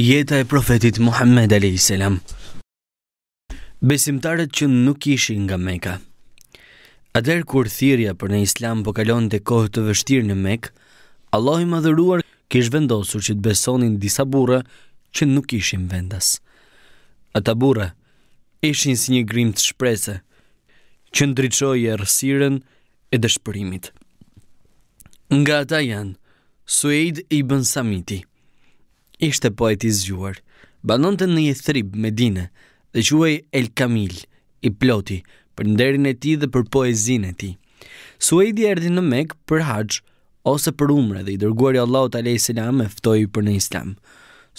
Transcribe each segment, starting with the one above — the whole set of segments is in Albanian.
Jeta e profetit Muhammed a.s. Besimtarët që nuk ishi nga meka Ader kur thirja për në islam po kalon të kohë të vështirë në mek, Allah i madhëruar kish vendosur që të besonin disa burë që nuk ishin vendas. Ata burë ishin si një grim të shprese, që ndryqoj e rësiren e dëshpërimit. Nga ata janë, Suejt i bën ishte poet i zgjuar. Banonte në një thrib Medinë dhe quhej El Kamil, i ploti për nderin e tij dhe për poezinë e tij. Suedi erdhi në Mekë për haxh ose për umre dhe i dërguari Allahut A.S. salam e ftoi për në Islam.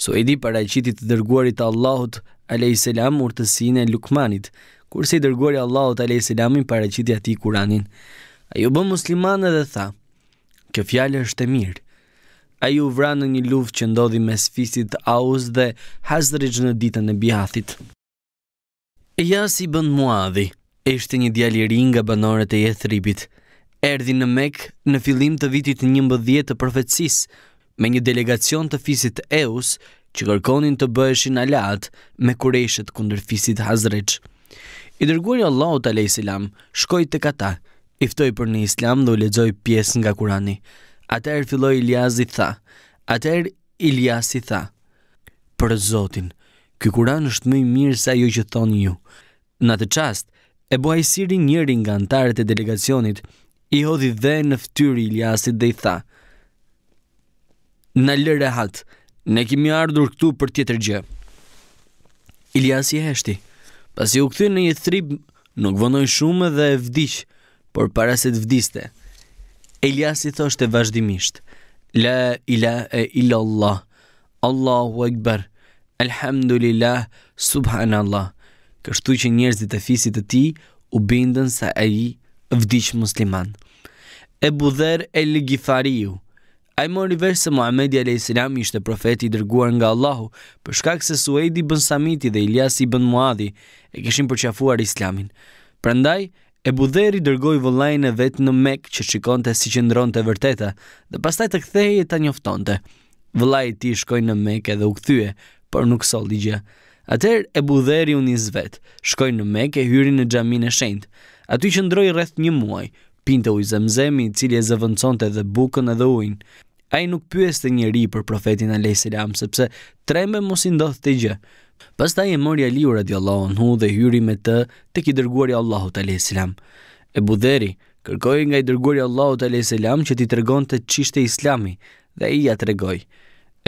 Suedi paraqiti të dërguarit të Allahut A.S. salam urtësinë e Lukmanit, kurse i dërguari Allahut alayhis salam i paraqiti atij Kur'anin. Ai u bë musliman dhe tha: "Kjo fjalë është e mirë." a ju vra në një luft që ndodhi mes fisit Aus dhe Hazrej në ditën e bjathit. Jas i bën muadhi, ishte një djalëri nga banorët e jethribit. Erdi në mek në filim të vitit një mbëdhjet të profetsis, me një delegacion të fisit Eus, që kërkonin të bëheshin alat me kureshet kunder fisit Hazrej. I Allah Allahu të lejë shkoj të kata, iftoj për një islam dhe u ledzoj pjesë nga kurani. Atëherë filloi Iliazi tha. Atëherë Iliazi tha. Për Zotin, ky Kur'an është më i mirë se ajo që thoni ju. Në atë çast, e buaj siri njëri nga antarët e delegacionit, i hodhi dhe në ftyrë Iliazit dhe i tha: Na lëre hat. Ne kemi ardhur këtu për tjetër gjë. Iliazi heshti. Pasi u kthyn në një thrib, nuk vonoi shumë dhe e vdiq, por para se të vdiste, Elias i thoshte vazhdimisht, La ila e Allah, Allahu akbar, Elhamdulillah, Subhanallah, kështu që njerëzit e fisit e ti u bindën sa e i vdishë musliman. E budher e ligifariu, a i mori vërë se Muhammedi a.s. ishte profeti i dërguar nga Allahu, për shkak se Suedi i bën Samiti dhe Elias i bën Muadhi e këshim përqafuar islamin. Prandaj, E budheri dërgoj vëllajnë e vetë në mekë që shikonte si që ndronë të vërteta dhe pastaj të kthej e ta njoftonte. Vëllajt ti shkoj në mekë edhe u këthyje, por nuk soldi gjë. Atër e budheri unë i zvetë, shkoj në mekë e hyri në gjamin e shendë. Aty që ndroj rreth një muaj, pinte u i zemzemi cili e zëvëndsonte dhe bukën edhe ujnë. A i nuk pyeste njëri për profetin a lejselam, sepse trembe mos i ndodhë të gjë, Pastaj e mori Aliu radiallahu anhu dhe hyri me të tek i dërguari Allahut alayhis salam. E Budheri kërkoi nga i dërguari Allahut alayhis salam që t'i tregonte ç'ishte Islami dhe ai ja tregoi.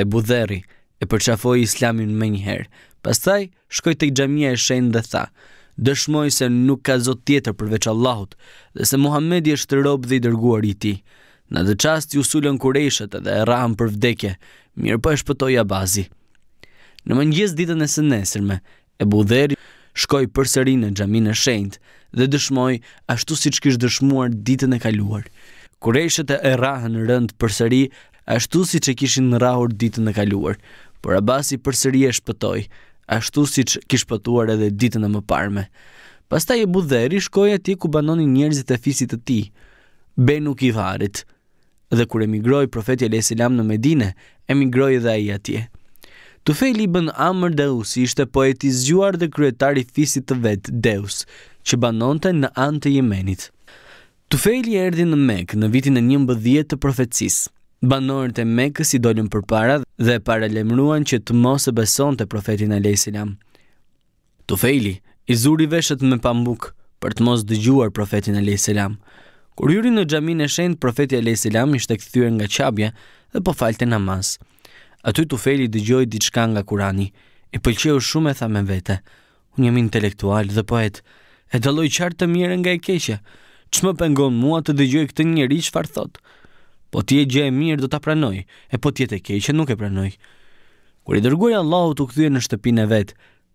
E Budheri e përçafoi Islamin më një herë. Pastaj shkoi tek xhamia e shenë dhe tha: Dëshmoj se nuk ka zot tjetër përveç Allahut dhe se Muhamedi është rob dhe i dërguari i ti. Në atë çast ju sulën kureshet dhe e rrahën për vdekje, mirë po e shpëtoi Abazi. Në mëngjes ditën e së nesërme, e budheri shkoj përsëri në gjamin e shendë dhe dëshmoj ashtu si që kishë dëshmuar ditën e kaluar. Kure e rra në rënd përsëri ashtu si që kishin në rrahur ditën e kaluar, por abasi përsëri e shpëtoj ashtu si që kishë pëtuar edhe ditën e më parme. Pasta e budheri shkoj ati ku banoni njerëzit e fisit të ti, be nuk i varit, dhe kure emigroj profetje Lesilam në Medine, emigroj edhe a i Të ibn i bën Amr Deus ishte poeti zgjuar dhe kryetari fisit të vetë Deus, që banonte në anë të jemenit. Të i erdi në mekë në vitin e një mbëdhjet të profetsis. Banorët e mekës i dolin për para dhe para lemruan që të mos e beson të profetin e lejësiram. i zuri veshët me pambuk për të mos dëgjuar profetin e Kur juri në xhamin e shend, profeti e ishte këthyre nga qabja dhe po falte namaz. Aty të feli dhe gjoj nga kurani, i pëlqeo shumë e tha me vete. Unë jam intelektual dhe poet, e daloj qartë të mirë nga e keqe, që më pengon mua të dëgjoj këtë njëri që farë thotë. Po ti e mirë do ta pranoj, e po ti e keq nuk e pranoj. Kur i dërgoi Allahu tu kthye në shtëpinë e vet,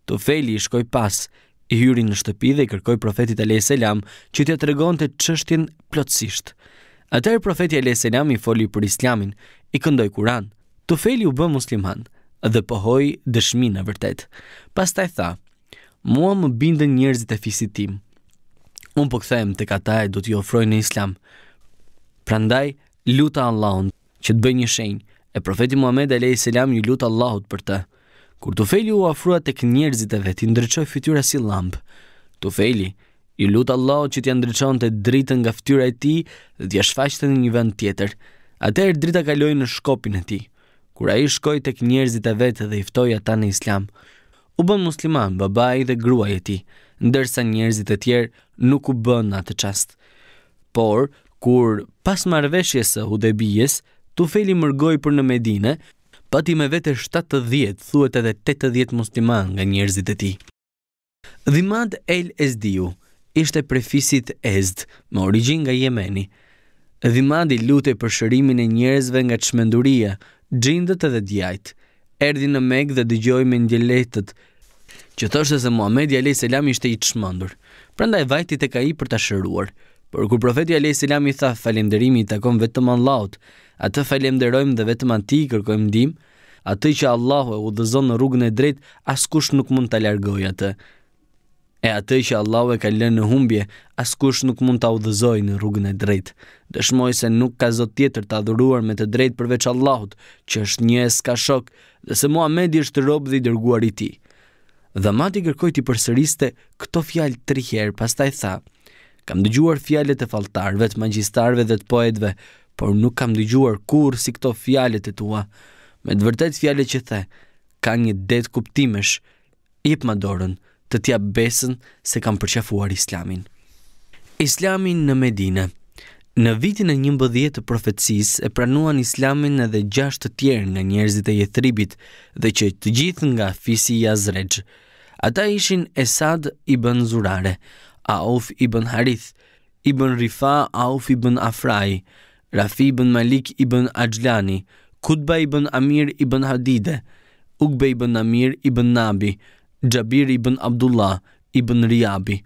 të feli i shkoi pas, i hyri në shtëpi dhe i kërkoi profetit Alayhis Selam, që t'i tregonte çështjen plotësisht. Atëherë profeti Alayhis i foli për Islamin, i këndoi Kur'an. Tufeli feli u bë musliman dhe pohoi dëshminë e vërtet. Pastaj tha: "Mua më bindën njerëzit e fisit tim. Un po kthehem tek ata e do t'i ofroj në Islam. Prandaj luta Allahun që të bëj një shenjë." E profeti Muhammed alayhis salam ju lut Allahut për të. Kur Tufeli feli u ofrua tek njerëzit e vet, i ndriçoi fytyra si lampë. Tufeli, feli i lut Allahut që t'i ndriçonte dritën nga fytyra e tij dhe t'ia shfaqte në një vend tjetër. Atëherë drita kaloi në shkopin e tij kur ai shkoi tek njerëzit e vet dhe i ftoi ata në islam. U bën musliman babai dhe gruaja e tij, ndërsa njerëzit e tjerë nuk u bën atë çast. Por kur pas marrveshjes së Hudebijes, Tufeli mërgoj për në Medinë, pati me vete 70, thuhet edhe 80 musliman nga njerëzit e tij. Dhimad El Ezdiu ishte prefisit Ezd, me origjinë nga Jemeni. Dhimadi lutej për shërimin e njerëzve nga çmenduria, gjindët edhe djajt. Erdi në Mekë dhe dëgjoj me ndjeletët, që thoshtë se Muhamedi Alej Selam ishte i të shmëndur. Prenda e vajti të ka i për të shëruar. Por kur profeti Alej Selam i tha falemderimi i takon vetëm Allahut, atë falemderojmë dhe vetëm anti i kërkojmë dim, atë që Allahu e udhëzon në rrugën e drejt, askush nuk mund të largoj atë. E atë që Allahu e ka lënë në humbje, askush nuk mund ta udhëzojë në rrugën e drejtë. Dëshmoj se nuk ka zot tjetër të adhuruar me të drejtë përveç Allahut, që është një s'ka shok, dhe se Muhamedi është rob dhe i dërguar i Tij. Dhe Mati kërkoi t'i përsëriste këto fjalë tre herë, pastaj tha: Kam dëgjuar fjalët e falltarëve, të magjistarëve dhe të poetëve, por nuk kam dëgjuar kurrë si këto fjalët e tua. Me të vërtetë fjalët që the, kanë një det kuptimesh. Jep më dorën, të tja besën se kam përqafuar islamin. Islamin në Medina Në vitin e një mbëdhjet të profetsis e pranuan islamin edhe gjasht të tjerë nga njerëzit e jethribit dhe që të gjithë nga fisi i Azreq. Ata ishin Esad i bën Zurare, Auf i bën Harith, i bën Rifa, Auf i bën Afraj, Rafi i bën Malik i bën Ajlani, Kutba i bën Amir i bën Hadide, Ugbe i bën Amir i bën Nabi, Gjabir i bën Abdullah i bën Riabi.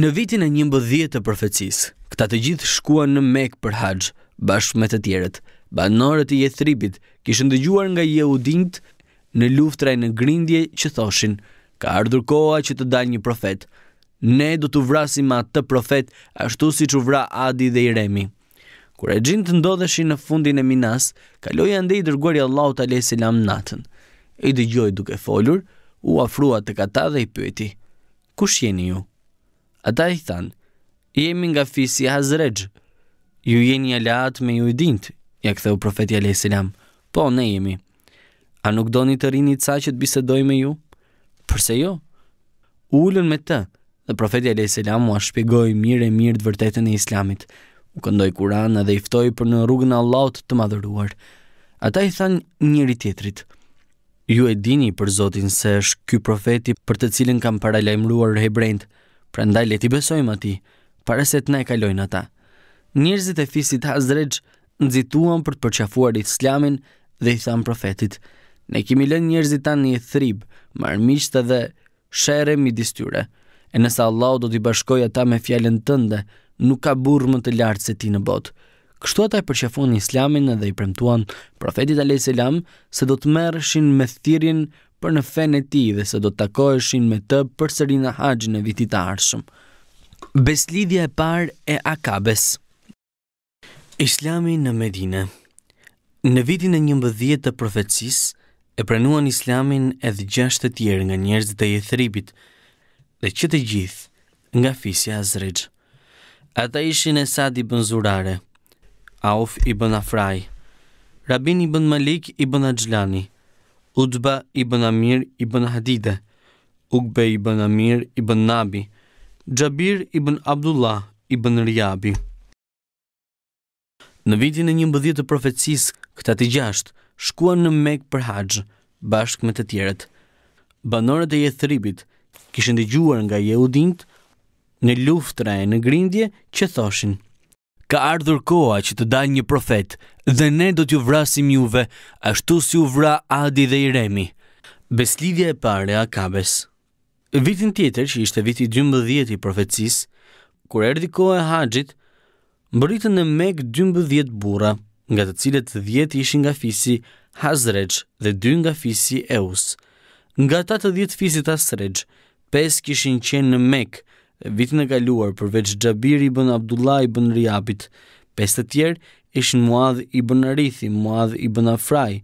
Në vitin e një mbëdhjet të profecis, këta të gjithë shkua në mek për haqë, bashkë me të tjeret, banorët i e thribit, kishën dëgjuar nga jehudinjt në luftraj në grindje që thoshin, ka ardhur koha që të dal një profet, ne do të vrasim ma të profet ashtu si që vra Adi dhe Iremi. Kure gjindë të ndodheshi në fundin e minas, kaloja ndi i i Allah të lesi natën. I dëgjoj duke folur, u afrua të kata dhe i pëti. Kush jeni ju? Ata i thanë, jemi nga fisi Hazrejgjë, ju jeni alat me ju i dintë, ja këtheu profeti a.s. Po, ne jemi. A nuk do një të rini të sa që të bisedoj me ju? Përse jo? U ullën me të, dhe profeti a.s. u ashpegoj mirë e mirë të vërtetën e islamit, u këndoj kuran dhe iftoj për në rrugën Allahut të madhëruar. Ata i thanë njëri njëri tjetrit, Ju e dini për Zotin se është ky profeti për të cilin kam paralajmëruar hebrejt, prandaj le ti besojmë atij para se të na e kalojnë ata. Njerëzit e fisit Hazrej nxituan për të përçafuar Islamin dhe i than profetit: "Ne kemi lënë njerëzit tanë në thrib, marmishtë dhe sherre midis tyre. E nëse Allahu do t'i bashkojë ata me fjalën tënde, nuk ka burr më të lartë se ti në botë." Kështu ata e përqafon Islamin dhe i premtuan profetit alayhis se do të merreshin me thirrjen për në fen e tij dhe se do të takoheshin me të përsëri në haxhin e vitit të ardhshëm. Beslidhja e parë e Akabes. Islami në Medinë. Në vitin e 11 të profecisë e pranuan Islamin edhe gjashtë të tjerë nga njerëzit e Jethribit dhe që të gjithë nga fisja Azrej. Ata ishin e i bënzurare, Zurare, Auf i bën Afraj, Rabin i bën Malik i bën Ajlani, Udba i bën Amir i bën Hadide, Ugbe i bën Amir i bën Nabi, Gjabir i bën Abdullah i bën Riabi. Në vitin e një mbëdhjet të profetsis, këta të gjashtë, shkuan në mek për haqë, bashkë me të tjeret. Banorët e jethribit kishën dhe gjuar nga jehudint në luftra e në grindje që thoshin – ka ardhur koha që të dalë një profet dhe ne do t'ju vrasim juve ashtu si u vra Adi dhe Iremi. Beslidhja e parë e Akabes. Vitin tjetër, që ishte viti 12 i profetësis, kur erdhi koha e Haxhit, mbërritën në Mek 12 burra, nga të cilët 10 ishin nga fisi Hazreq dhe 2 nga fisi Eus. Nga ata të 10 fisit Hazrej, 5 kishin qenë në Mekë vitin e kaluar përveç Xhabir ibn Abdullah ibn Riabit, pesë të tjerë ishin Muadh ibn Arithi, Muadh ibn Afrai,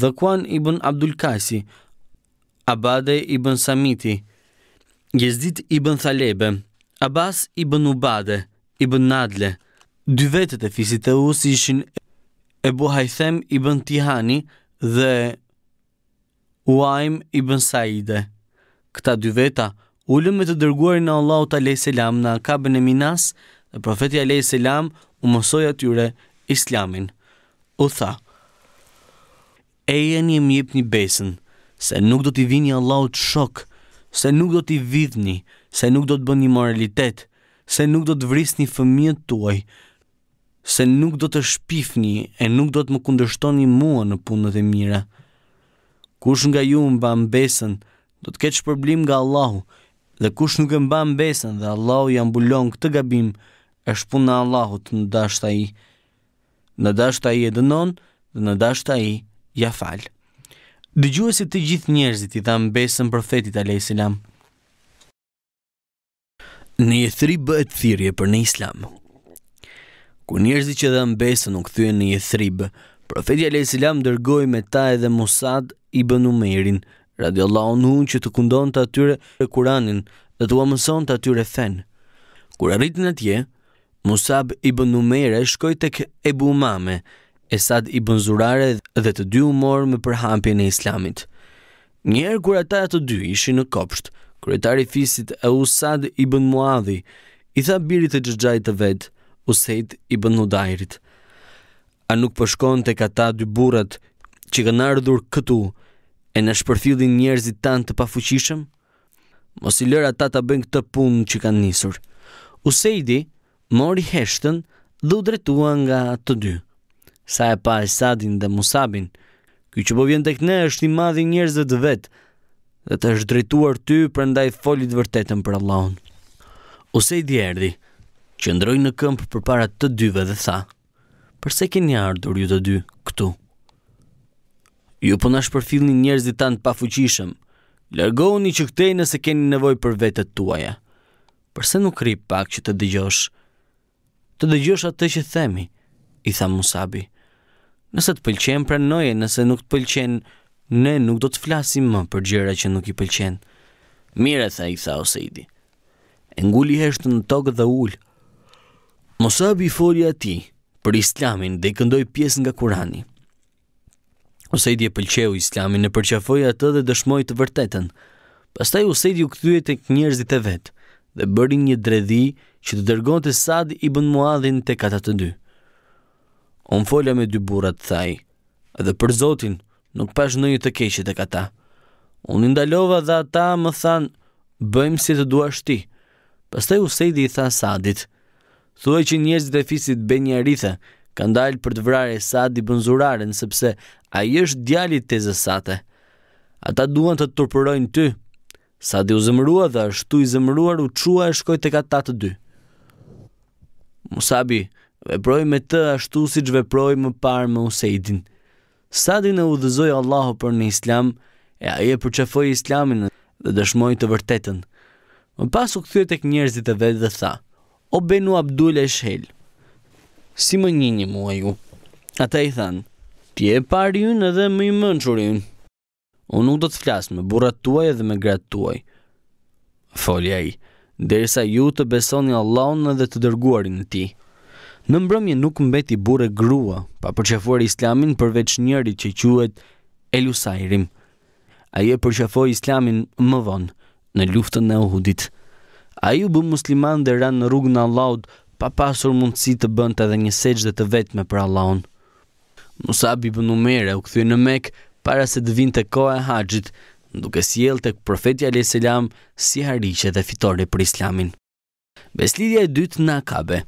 dhe Kuan ibn Abdul Kasi, Abade ibn Samiti, Jezdit ibn Thalebe, Abbas ibn Ubade, ibn Nadle, dy vetët e fisit të us ishin Ebu Hajthem ibn Tihani dhe Uajm ibn Saide. Këta dy veta, ullëm me të dërguar në Allahu të lejtë selam në akabën e minas, dhe profeti a selam u mësoj atyre islamin. U tha, e e një mjep një besën, se nuk do t'i vini Allahut të shok, se nuk do t'i vidhni, se nuk do t'bën një moralitet, se nuk do t'vris një fëmijët tuaj, se nuk do të shpifni e nuk do të më kundërshtoni mua në punët e mira. Kush nga ju mba mbesën, do të keqë shpërblim nga Allahu, dhe kush nuk e mba besën dhe Allahu jam bulon këtë gabim, është punë në Allahut në dashta i. Në dashta i e dënon dhe në dashta i ja falë. Dëgjuesit të gjithë njerëzit i tha besën profetit Alay Selam. Në e bëhet thirje për në Islam. Ku njerëzit që dhan besën u kthyen në jethrib, profeti Alay Selam dërgoi me ta edhe Musad ibn Umerin, radiallahu anhu që të kundon të atyre e kuranin dhe të uamëson të atyre fen. Kur arritin atje, Musab i bën numere shkoj të kë Ebu Umame, Esad i bën zurare dhe të dy umor me përhampje në islamit. Njerë kur ata të dy ishi në kopsht, kretari fisit e Usad i bën muadhi, i tha birit e gjëgjaj të vetë, Usejt i bën A nuk përshkon po të kata dy burat që kanë ardhur këtu, e në shpërfyllin njerëzit tanë të pafuqishëm? Mos i lëra ta ta bën këtë punë që kanë nisur. Usejdi mori heshtën dhe u dretua nga të dy. Sa e pa Esadin dhe Musabin, ky që po vjen tek ne është i madh i njerëzve të vet dhe të është drejtuar ty prandaj foli folit vërtetën për Allahun. Usejdi erdhi, qëndroi në për përpara të dyve dhe tha: "Përse keni ardhur ju të dy këtu?" ju po na shpërfillni njerëzit tanë pafuqishëm. Largohuni që këtej nëse keni nevoj për vetët tuaja. Përse nuk ri pak që të dëgjosh? Të dëgjosh atë që themi, i tha Musabi. Nëse të pëlqen pranoje, nëse nuk të pëlqen, ne nuk do të flasim më për gjëra që nuk i pëlqen. Mire, tha i tha Oseidi. nguli heshtë në tokë dhe ullë. Musabi i foli ati për islamin dhe i këndoj pjesë nga kurani. Usedi e pëlqeu islamin e përqafoj atë dhe dëshmoj të vërtetën. Pastaj Usedi u këthuje të njerëzit e vetë dhe bëri një dredhi që të dërgon të sad i bën muadhin të katat të dy. On folja me dy burat të thaj, edhe për zotin nuk pash në një të keqit e kata. On ndalova dhe ata më than, bëjmë si të duash ti. Pastaj Usedi i tha sadit, thuaj që njerëzit e fisit bën një ka ndalë për të vrarë e sadi bënzuraren, sepse a i është djali të zësate. Ata duan të tërpërojnë ty. Sadi u zëmrua dhe ashtu i zëmruar u qua e shkoj të ka ta të dy. Musabi, veproj me të ashtu si që veproj më parë më usedin. Sadi në u dhëzoj Allahu për në islam, e a i e përqefoj islamin dhe dëshmoj të vërtetën. Më pasu këthyre të kënjërzit e vetë dhe tha, o benu Abdul e shhelë, si më një një mua ju. A i thanë, ti e pari unë edhe më i mënqurin. Unë nuk do të flasë me burat tuaj edhe me gratë tuaj. Folja i, derisa ju të besoni Allahun edhe të dërguarin në ti. Në mbrëmje nuk mbeti bure grua, pa përqafuar islamin përveç njëri që i quet Elusairim. A i përqafuar islamin më vonë në luftën e Uhudit. A ju bë musliman dhe ranë në rrugë në Allahut, pa pasur mundësi të bënd edhe një seqë dhe të vetme për Allahun. Musa Bibën Umere u këthuj në mekë para se të vinë të koha e haqjit, duke si jelë të profetja Leselam si harishe dhe fitore për islamin. Beslidja e dytë në Akabe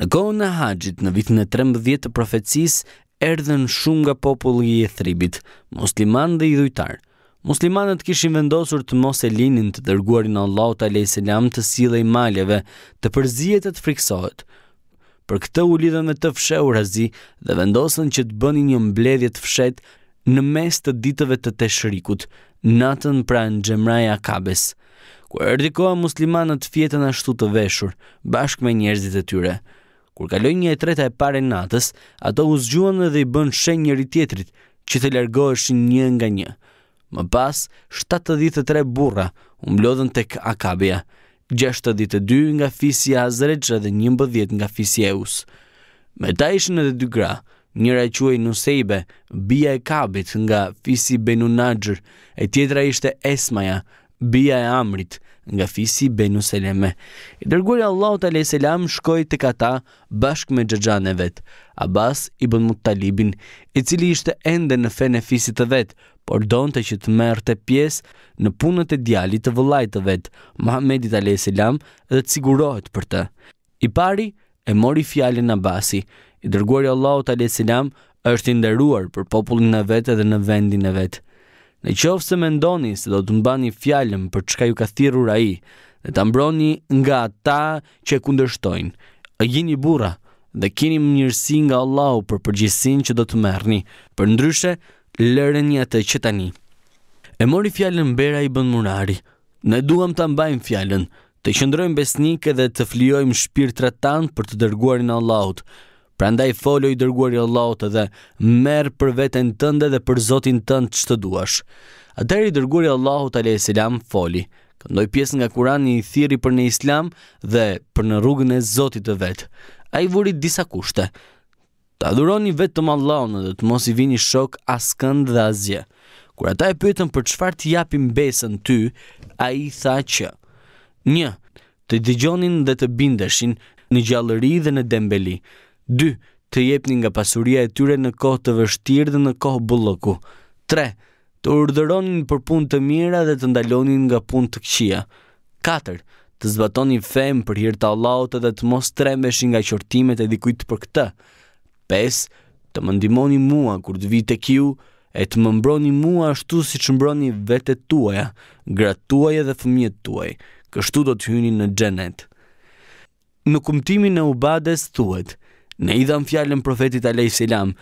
Në kohën e haqjit në vitin e 13 të profetsis, erdhen shumë nga populli i e thribit, musliman dhe i dhujtarë, Muslimanët kishin vendosur të mos e linin të dërguarin Allahu të a.s. të sile i maljeve, të përzijet e të friksohet. Për këtë u lidhën me të fshe u razi dhe vendosën që të bëni një mbledhje të fshet në mes të ditëve të të natën pra në gjemraja kabes. Kër koha muslimanët fjetën ashtu të veshur, bashk me njerëzit e tyre. Kur kaloj një e treta e pare natës, ato u zgjuan dhe i bën shenjë njëri tjetrit që të largoheshin një nga një. Më pas, 73 burra umblodhen të Akabia, 62 nga fisi Azreq dhe një mbëdhjet nga fisi Eus. Me ta ishën edhe dy gra, njëra e quaj Nusejbe, bia e Kabit nga fisi Benu e tjetra ishte Esmaja, bia e Amrit nga fisi Benu Seleme. I dërgurja Allah të lej selam shkoj të kata bashk me gjëgjane vetë, Abbas i bën mut Talibin, i cili ishte ende në fene fisit të vetë, por donte që të merrte pjesë në punën e djalit të vëllait të vet, Muhammedit alayhis salam, dhe të sigurohet për të. I pari e mori fjalën Abasi, i dërguari Allahut alayhis salam është i nderuar për popullin e vet edhe në vendin e vet. Në qoftë se mendoni se do të mbani fjalën për çka ju ka thirrur ai, dhe ta mbroni nga ata që kundërshtojnë. e jini burra? dhe kini mirësi nga Allahu për përgjegjësinë që do të merrni. Përndryshe, lërën një atë që tani. E mori fjallën bera i bën murari, ne duham të mbajmë fjallën, të qëndrojmë besnikë dhe të flijojmë shpirtrat tanë për të dërguarin Allahut, Prandaj ndaj i dërguarin Allahut dhe merr për veten tënde dhe për Zotin tënd ç'të duash. Atëri i dërguarin Allahut alayhis salam foli. Këndoi pjesë nga Kurani i thirrri për në Islam dhe për në rrugën e Zotit të vet. Ai vuri disa kushte. Ta adhuroni vetëm Allahun dhe të mos i vini shok askënd dhe asgjë. Kur ata e pyetën për çfarë të japim besën ty, ai tha që: "Një, të dëgjonin dhe të bindeshin në gjallëri dhe në dembeli. 2. Të jepni nga pasuria e tyre në kohë të vështirë dhe në kohë bullëku. 3. Të urdhëronin për punë të mira dhe të ndalonin nga punë të këqija. 4. Të zbatoni fem për hir të Allahut dhe të mos trembeshin nga qortimet e dikujt për këtë. Bes, Të më ndimoni mua kur të vit tek ju e të më mbroni mua ashtu si që mbroni vetet tuaja, gratë tuaja dhe fëmijet tuaj, kështu do të hyni në gjenet. Në kumtimin e ubades thuet, ne i dham fjallën profetit Alej Silam,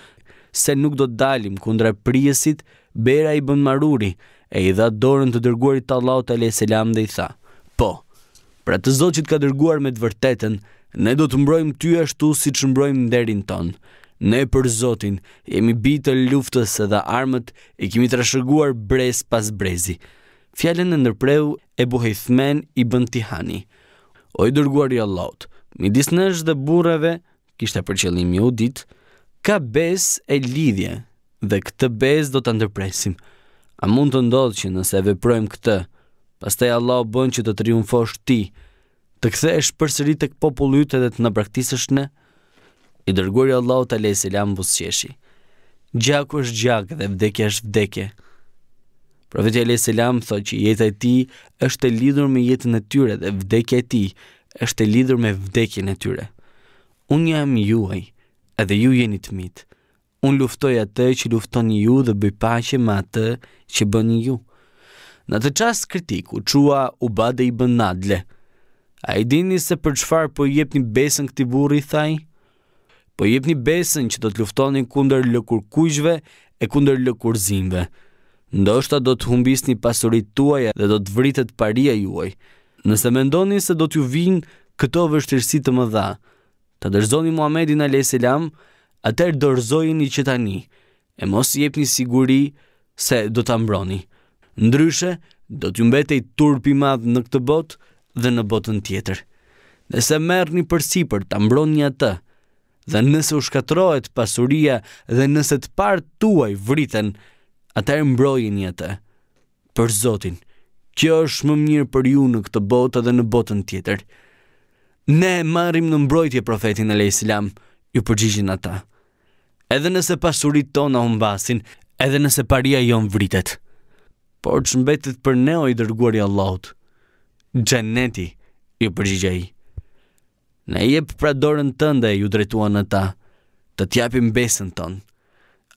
se nuk do të dalim kundra priesit, bera i bën maruri, e i dha dorën të dërguarit të Allahot Alej Silam dhe i tha, po, pra të zot që të ka dërguar me të vërtetën, ne do të mbrojmë ty ashtu si që mbrojmë derin tonë, Ne për Zotin jemi bitë luftës dhe armët e kemi trashëguar brez pas brezi. Fjalën e ndërpreu e buhejthmen i bën Tihani. O i dërguari i Allahut, midis nesh dhe burrave kishte për qëllim një udit, ka bes e lidhje dhe këtë bes do ta ndërpresim. A mund të ndodhë që nëse e veprojmë këtë, pastaj Allahu bën që të triumfosh ti, të kthesh përsëri tek populli yt edhe të na braktisësh ne? i dërguari Allahu ta lej selam buzqeshi. Gjaku është gjak dhe vdekja është vdekje. Profeti Ali selam thotë që jeta e tij është e lidhur me jetën e tyre dhe vdekja e tij është e lidhur me vdekjen e tyre. Unë jam juaj, edhe ju jeni të mit. Unë luftoj atë që luftoni ju dhe bëj paqe me atë që bëni ju. Në të qasë kritiku, qua u bade i bën nadle. A i dini se për qëfar po jep një besën këti burri, thaj? po jepni besën që do të luftoni kunder lëkur kujshve e kunder lëkur zimve. Ndoshta do të humbis një pasurit tuaja dhe do të vritet paria juaj. Nëse mendoni se do t'ju vinë këto vështirësi të më dha, të dërzoni Muhamedin a.s. atër dërzojë një tani, e mos jepni siguri se do të ambroni. Ndryshe, do t'ju mbetej turpi madhë në këtë botë dhe në botën tjetër. Nëse merë një përsi për të ambroni atë, dhe nëse u shkatrohet pasuria dhe nëse të parë tuaj vriten, ata e mbrojin jetë. Për Zotin, kjo është më mirë për ju në këtë botë dhe në botën tjetër. Ne marrim marim në mbrojtje profetin e lejë silam, ju përgjishin ata. Edhe nëse pasurit tona unë basin, edhe nëse paria jonë vritet. Por që mbetit për ne o i dërguari Allahut, gjeneti ju përgjishin Ne jep pra dorën tënde, ju drejtuan në ta, të t'japim besën tonë,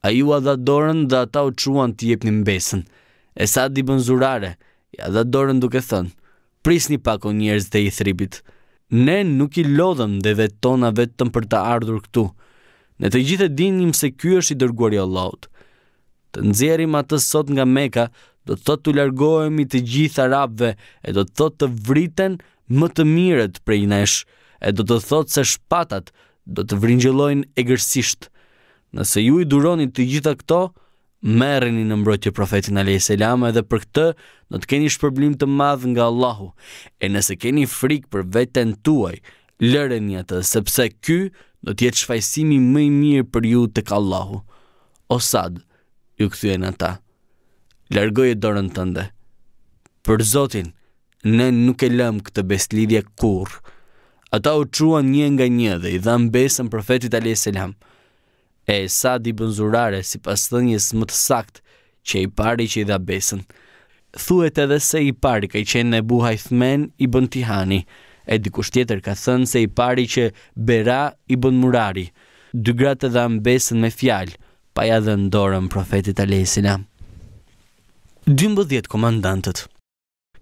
A ju a dha dorën dhe ata u quan të jep besën, e sa di bën zurare, ja dha dorën duke thënë, prisni pak o njerëz dhe i thribit. Ne nuk i lodhëm dhe vetë tona vetëm për të ardhur këtu, Ne të gjithë e dinim se ky është i dërguari i Allahut. Të nxjerrim atë sot nga Mekka, do të thotë të largohemi të gjithë arabëve e do të thotë të vriten më të mirët prej nesh e do të thotë se shpatat do të vringjellojnë egërsisht. Nëse ju i duroni të gjitha këto, merreni në mbrojtje profetin Ali selam edhe për këtë do të keni shpërblim të madh nga Allahu. E nëse keni frikë për veten tuaj, lëreni atë sepse ky do të jetë shfaqësimi më i mirë për ju tek Allahu. O Sad, ju kthyen ata. Largoje dorën tënde. Për Zotin, ne nuk e lëm këtë beslidhje kurrë. Ata u truan një nga një dhe i dhanë besën profetit Ali Selam. E sa di bënzurare si pas thënjës më të saktë që i pari që i dha besën. Thuhet edhe se i pari ka i qenë në buha i thmen i bën tihani, e dikush tjetër ka thënë se i pari që bera i bën murari. Dy gratë dha besën me fjalë, pa ja dhe ndorën profetit Ali Selam. 12 komandantët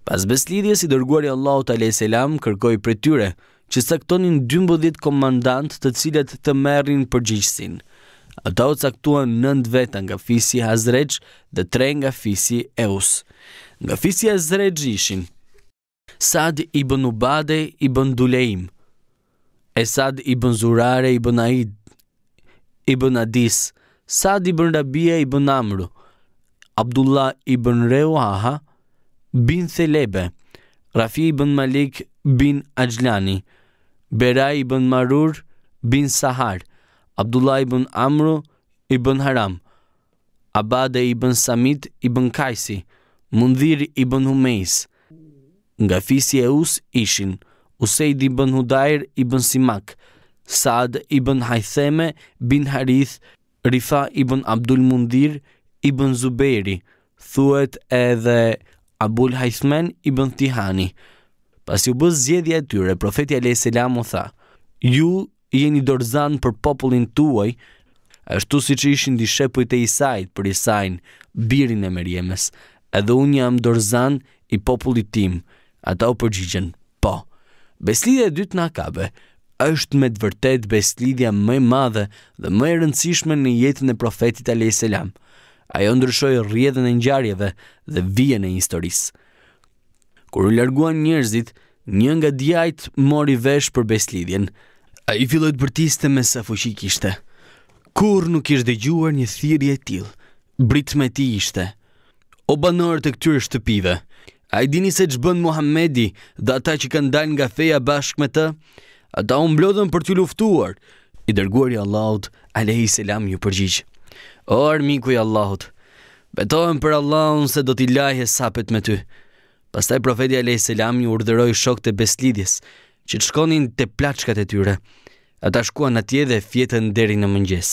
Pas beslidhjes i dërguari Allahu Alayhi Salam kërkoi prej tyre që saktonin 12 komandant të cilet të merrin përgjishësin. Ata o caktuan nëndë veta nga fisi Hazreq dhe tre nga fisi Eus. Nga fisi Hazreq ishin Sad i bën Ubade i bën Duleim, e Sad i bën Zurare i bën Aid, i bën Adis, Sad i bën Rabia i bën Amru, Abdullah i bën Reuaha, bin Thelebe, Rafi i bën Malik bin Ajlani, Beraj i bën Marur, bin Sahar, Abdullah i bën Amru, i bën Haram, Abade i bën Samit, i bën Kajsi, Mundhir i bën Humejs, nga fisi e us ishin, Usejd i bën Hudair, i bën Simak, Saad i bën Hajtheme, bin Harith, Rifa i bën Abdul Mundhir, i bën Zuberi, thuet edhe Abul Hajthmen i bën Tihani, Pas ju bëzë zjedhja e tyre, profeti Alej u tha, ju jeni dorzan për popullin tuaj, ashtu si që ishin di e Isajt për isajnë birin e Merjemës, edhe unë jam dorzan i popullit tim, ata u përgjigjen, po. Beslidhja e dytë në akabe, është me të vërtet beslidhja më madhe dhe më e rëndësishme në jetën e profetit Alej Ajo ndryshojë rrjedhën e njarjeve dhe vijën e historisë kur u larguan njerëzit, një nga djajt mori vesh për beslidhjen. A i filloj të bërtiste me sa fushi kishte. Kur nuk ishtë dëgjuar një thirje e til, brit me ti ishte. O banorët të këtyrë shtëpive, a i dini se që bënë Muhammedi dhe ata që kanë dalë nga feja bashkë me të? Ata unë blodhen për të luftuar, i dërguar i Allahut, lehi selam ju përgjigj. O armiku i Allahut, betohen për Allahun se do t'i lajhe sapet me ty. Pastaj profeti a.s. një urderoj shok të beslidjes, që të shkonin të plachkat e tyre. Ata shkua në dhe fjetën deri në mëngjes.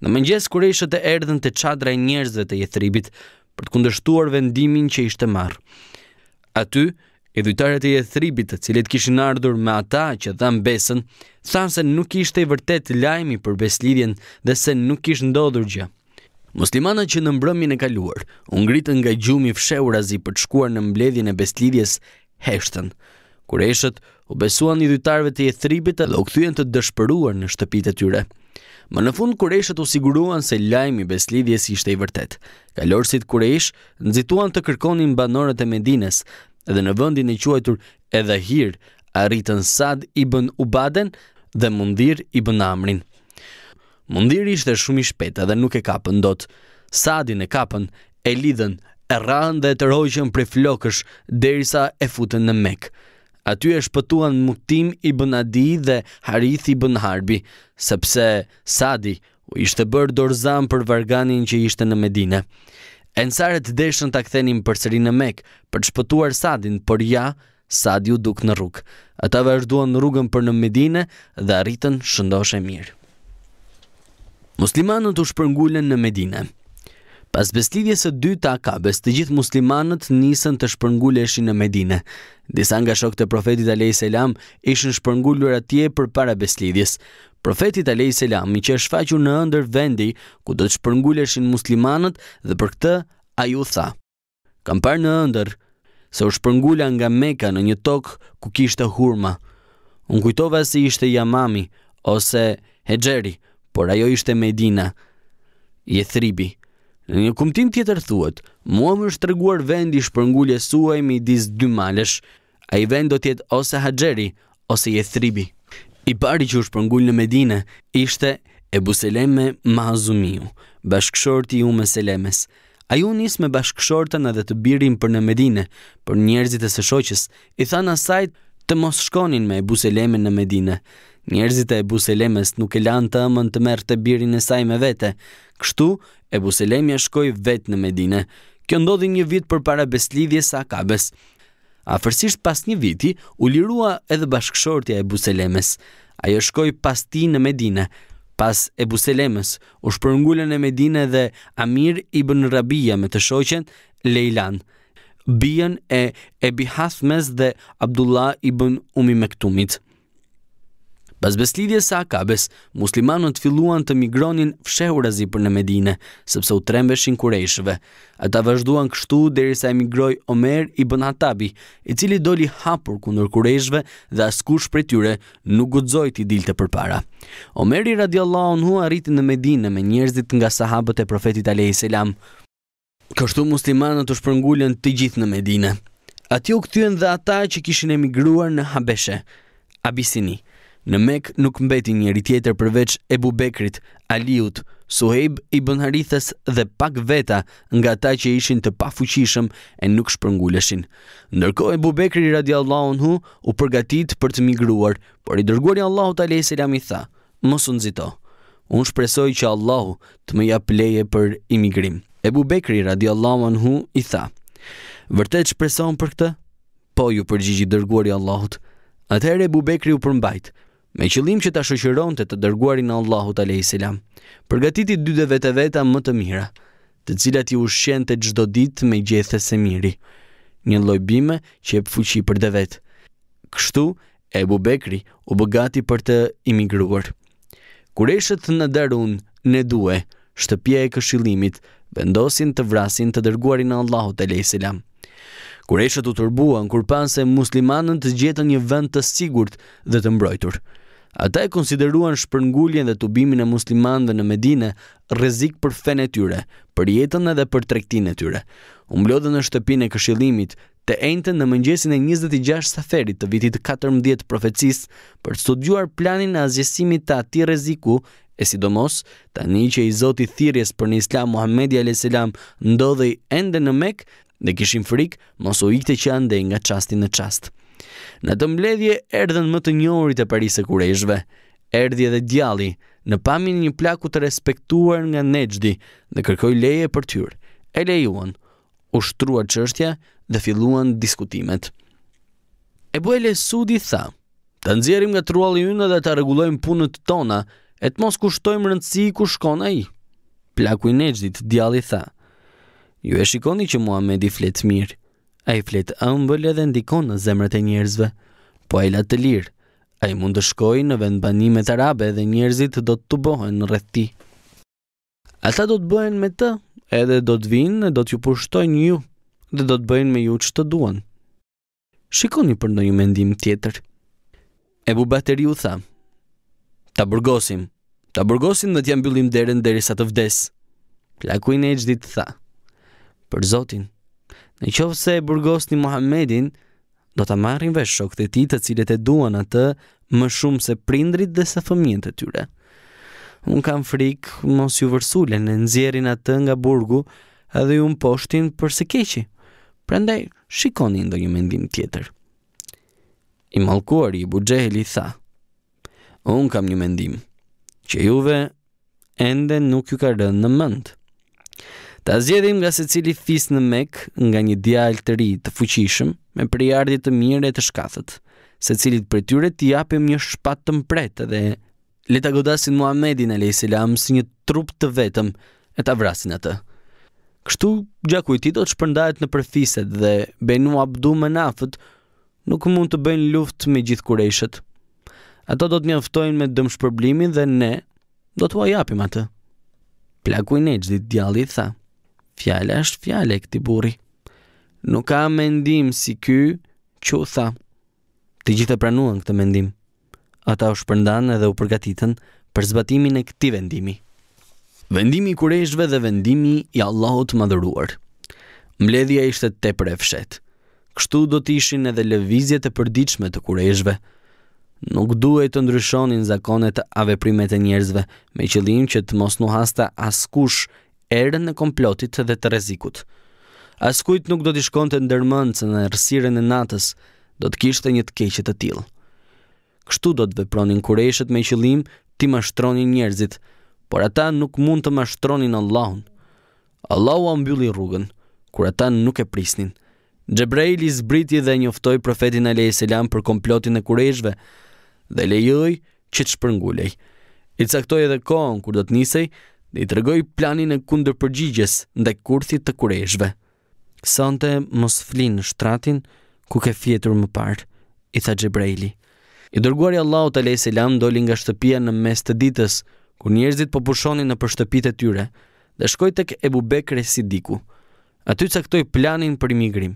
Në mëngjes, kure ishë të erdhen të qadra e njerëzve të jetribit, për të kundështuar vendimin që ishte marrë. Aty, edhujtarët e jetribit të cilet kishin ardhur me ata që dham besën, thamë se nuk ishte i vërtet lajmi për beslidjen dhe se nuk ishtë ndodhur gjë. Muslimana që në mbrëmjën e kaluar, u ngritën nga gjumi fsheu razi për të shkuar në mbledhjën e beslidhjes heshtën. Kureshët, u besuan i dhytarve të jetëribit edhe u këthujen të dëshpëruar në shtëpit e tyre. Më në fund, kureshët u siguruan se lajmi beslidhjes ishte i vërtet. Kalorësit kureshë, nëzituan të kërkonin banorët e medines edhe në vëndin e quajtur edhe hirë, arritën sad i bën u baden dhe mundir i bën amrin. Mundiri ishte shumë i shpetë dhe nuk e kapën dot. Sadin e kapën, e lidhen, e ranë dhe e të rojqen për flokësh, derisa e futën në mekë. Aty e shpëtuan Mutim i bën Adi dhe Harith i bën Harbi, sepse Sadi u ishte bërë dorzan për varganin që ishte në Medine. Ensaret deshën të akthenim për sëri në mekë për të shpëtuar Sadin, për ja, Sadi u duk në rrugë. Ata vazhduan në rrugën për në Medine dhe arritën shëndoshe mirë. Muslimanët u shpërngulën në Medine. Pas beslidhjes së dytë të Akabes, të gjithë muslimanët nisën të shpërnguleshin në Medine. Disa nga shokët e profetit Alei Selam ishin shpërngulur atje për para beslidhjes. Profeti Alei Selam i që është faqur në ëndër vendi ku do të shpërnguleshin muslimanët dhe për këtë ai u tha: Kam parë në ëndër se u shpërngula nga Mekka në një tokë ku kishte hurma. Unë kujtova se ishte Jamami ose Hegjeri por ajo ishte Medina, i thribi. Në një kumtim tjetër thuet, mua më është të vendi vend suaj me i disë dy malesh, a i vend do tjetë ose haxheri, ose i thribi. I pari që u shpërngullë në Medina, ishte e buseleme ma bashkëshorti ju me selemes. A ju nisë me bashkëshortën edhe të birin për në Medina, për njerëzit e së shoqës, i thana sajtë, të mos shkonin me e në Medina, Njerëzit e Ebu Selemës nuk e lanë të ëmën të merë të birin e saj me vete. Kështu, Ebu Selemi e shkoj vetë në Medine. Kjo ndodhi një vit për para beslidhje sa akabes. A fërsisht pas një viti, u lirua edhe bashkëshortja Ebu Selemës. A jë shkoj pas ti në Medine. Pas Ebu Selemës, u shpërngullën e Medine dhe Amir i bën Rabia me të shoqen Lejlan. bijën e Ebi Hasmes dhe Abdullah i bën Umi Mektumit. Pas beslidje sa akabes, muslimanët filluan të migronin fshehu për në Medine, sëpse u trembeshin shin kurejshëve. Ata vazhduan kështu deri sa emigroj Omer i Bën Hatabi, i cili doli hapur kundër kurejshëve dhe askush për tyre nuk gudzoj t'i dilte për para. Omer i radiallohon hua rritin në Medine me njerëzit nga sahabët e profetit Alehi Selam. Kështu muslimanët u shpërngullën të gjithë në Medine. Ati u këtyen dhe ata që kishin emigruar në Habeshe, Abisini. Në Mek nuk mbeti njëri tjetër përveç Ebu Bekrit, Aliut, Suheib i Bënharithës dhe pak veta nga ta që ishin të pafuqishëm e nuk shpërnguleshin. Ndërko Ebu Bekri radiallahu në hu u përgatit për të migruar, por i dërguari Allahu të lejë se lami tha, mos unë zito, unë shpresoj që Allahu të me ja pleje për imigrim. Ebu Bekri radiallahu në hu i tha, vërtet shpreson për këtë? Po ju përgjigjit dërguari Allahut, Atëherë Ebu Bekri u përmbajtë, me qëllim që ta shoqëronte të, të dërguarin e Allahut alayhis salam. Përgatiti dy deve veta më të mira, të cilat i ushqente çdo ditë me gjethe se miri, një lloj bime që e pëfuqi për devet. Kështu Ebu Bekri u bë gati për të imigruar. Kureshët në Darun, në duhe, shtëpia e këshillimit, vendosin të vrasin të dërguarin e Allahut alayhis salam. Kureshët u turbuan kur panë se muslimanën të gjetën një vend të sigurt dhe të mbrojtur. Ata e konsideruan shpërnguljen dhe tubimin e muslimanëve në Medinë rrezik për fenë tyre, për jetën edhe për tregtinë e tyre. U mblodhën në shtëpinë e këshillimit të enjtën në mëngjesin e 26 saferit të vitit 14 profecis për të studiuar planin e azjesimit të atij rreziku, e sidomos tani që i Zoti thirrjes për në Islam Muhamedi alayhis salam ndodhi ende në Mekë dhe kishin frikë mos u ikte që ande nga çasti në çast. Qast. Në të mbledhje erdhen më të njohurit e Parisë së Kurëshëve, erdhi edhe djalli në pamjen e një plaku të respektuar nga Nexhdi dhe kërkoi leje për tyr. E lejuan, u shtrua çështja dhe filluan diskutimet. E bua Sudi tha: "Të nxjerrim nga truali ynë dhe ta rregullojmë punën tona, e të mos kushtojmë rëndësi ku shkon ai." Plaku i Nexhdit, djalli tha: Ju e shikoni që Muhamedi fletë mirë. A i flet ëmbël edhe ndikon në zemrët e njerëzve, po a i latë të lirë, a i mund të shkoj në vend banimet arabe dhe njerëzit do të të bohen në rreth ti. ta do të bohen me të, edhe do të vinë dhe do të ju pushtoj një ju, dhe do të bëjnë me ju që të duan. Shikoni për në ju mendim tjetër. E bu bateri u tha, ta burgosim, ta burgosim dhe t'jam byllim derën deri sa të vdes. Lakuin e ditë tha, për zotin, Në qovë se e burgos një Muhammedin, do të marrin vesh shokët e ti të cilet e duan atë më shumë se prindrit dhe se fëmijën të tyre. Un kam frikë mos ju vërsulen e nëzjerin atë nga burgu edhe ju në poshtin për se keqi. Prendaj, shikoni ndo një mendim tjetër. I malkuar i bugjeli tha, un kam një mendim, që juve ende nuk ju ka rënë në mëndë. Ta zgjedhim nga secili fis në Mek, nga një djalë të ri, të fuqishëm, me priardhje të mirë e të shkathët, cilit prej tyre t'i japim një shpatë të mpret dhe le ta godasin Muhamedit alayhis salam si një trup të vetëm e ta vrasin atë. Kështu gjaku i tij do të shpërndahet në përfiset dhe Benu Abdu Menafut nuk mund të bëjnë luftë me gjithë kurëshët. Ato do të njoftojnë me dëmshpërblimin dhe ne do t'u japim atë. Plaku i Nejdit djalli i tha: Fjale është fjale këti buri. Nuk ka mendim si ky, që u tha. Të gjithë e pranuan këtë mendim. Ata u shpërndan edhe u përgatitën për zbatimin e këti vendimi. Vendimi i kurejshve dhe vendimi i Allahot madhuruar. Mbledhja ishte te për e fshet. Kështu do të ishin edhe lëvizjet e përdiqme të kurejshve. Nuk duhet të ndryshonin zakonet e aveprimet e njerëzve, me qëllim që të mos nuhasta askush erën në komplotit dhe të rezikut. Askujt nuk do t'i shkon të ndërmën cënë në rësiren e natës, do të kishtë një të keqet të tilë. Kështu do të vepronin kureshet me qëllim ti mashtronin njerëzit, por ata nuk mund të mashtronin Allahun. Allahu mbylli rrugën, kur ata nuk e prisnin. Gjebrejl i zbriti dhe njoftoj profetin Alei Selam për komplotin e kureshve dhe lejoj që të shpërngulej. I caktoj edhe kohën kur do të nisej dhe i tregoi planin e kundërpërgjigjes ndaj kurthit të kurëshve. Sante mos flin në shtratin ku ke fjetur më parë, i tha Xhebreili. I dërguari Allahu të lejë selam doli nga shtëpia në mes të ditës, kur njerëzit po pushonin nëpër shtëpitë e tyre dhe shkoi tek Ebu si diku. Aty caktoi planin për imigrim.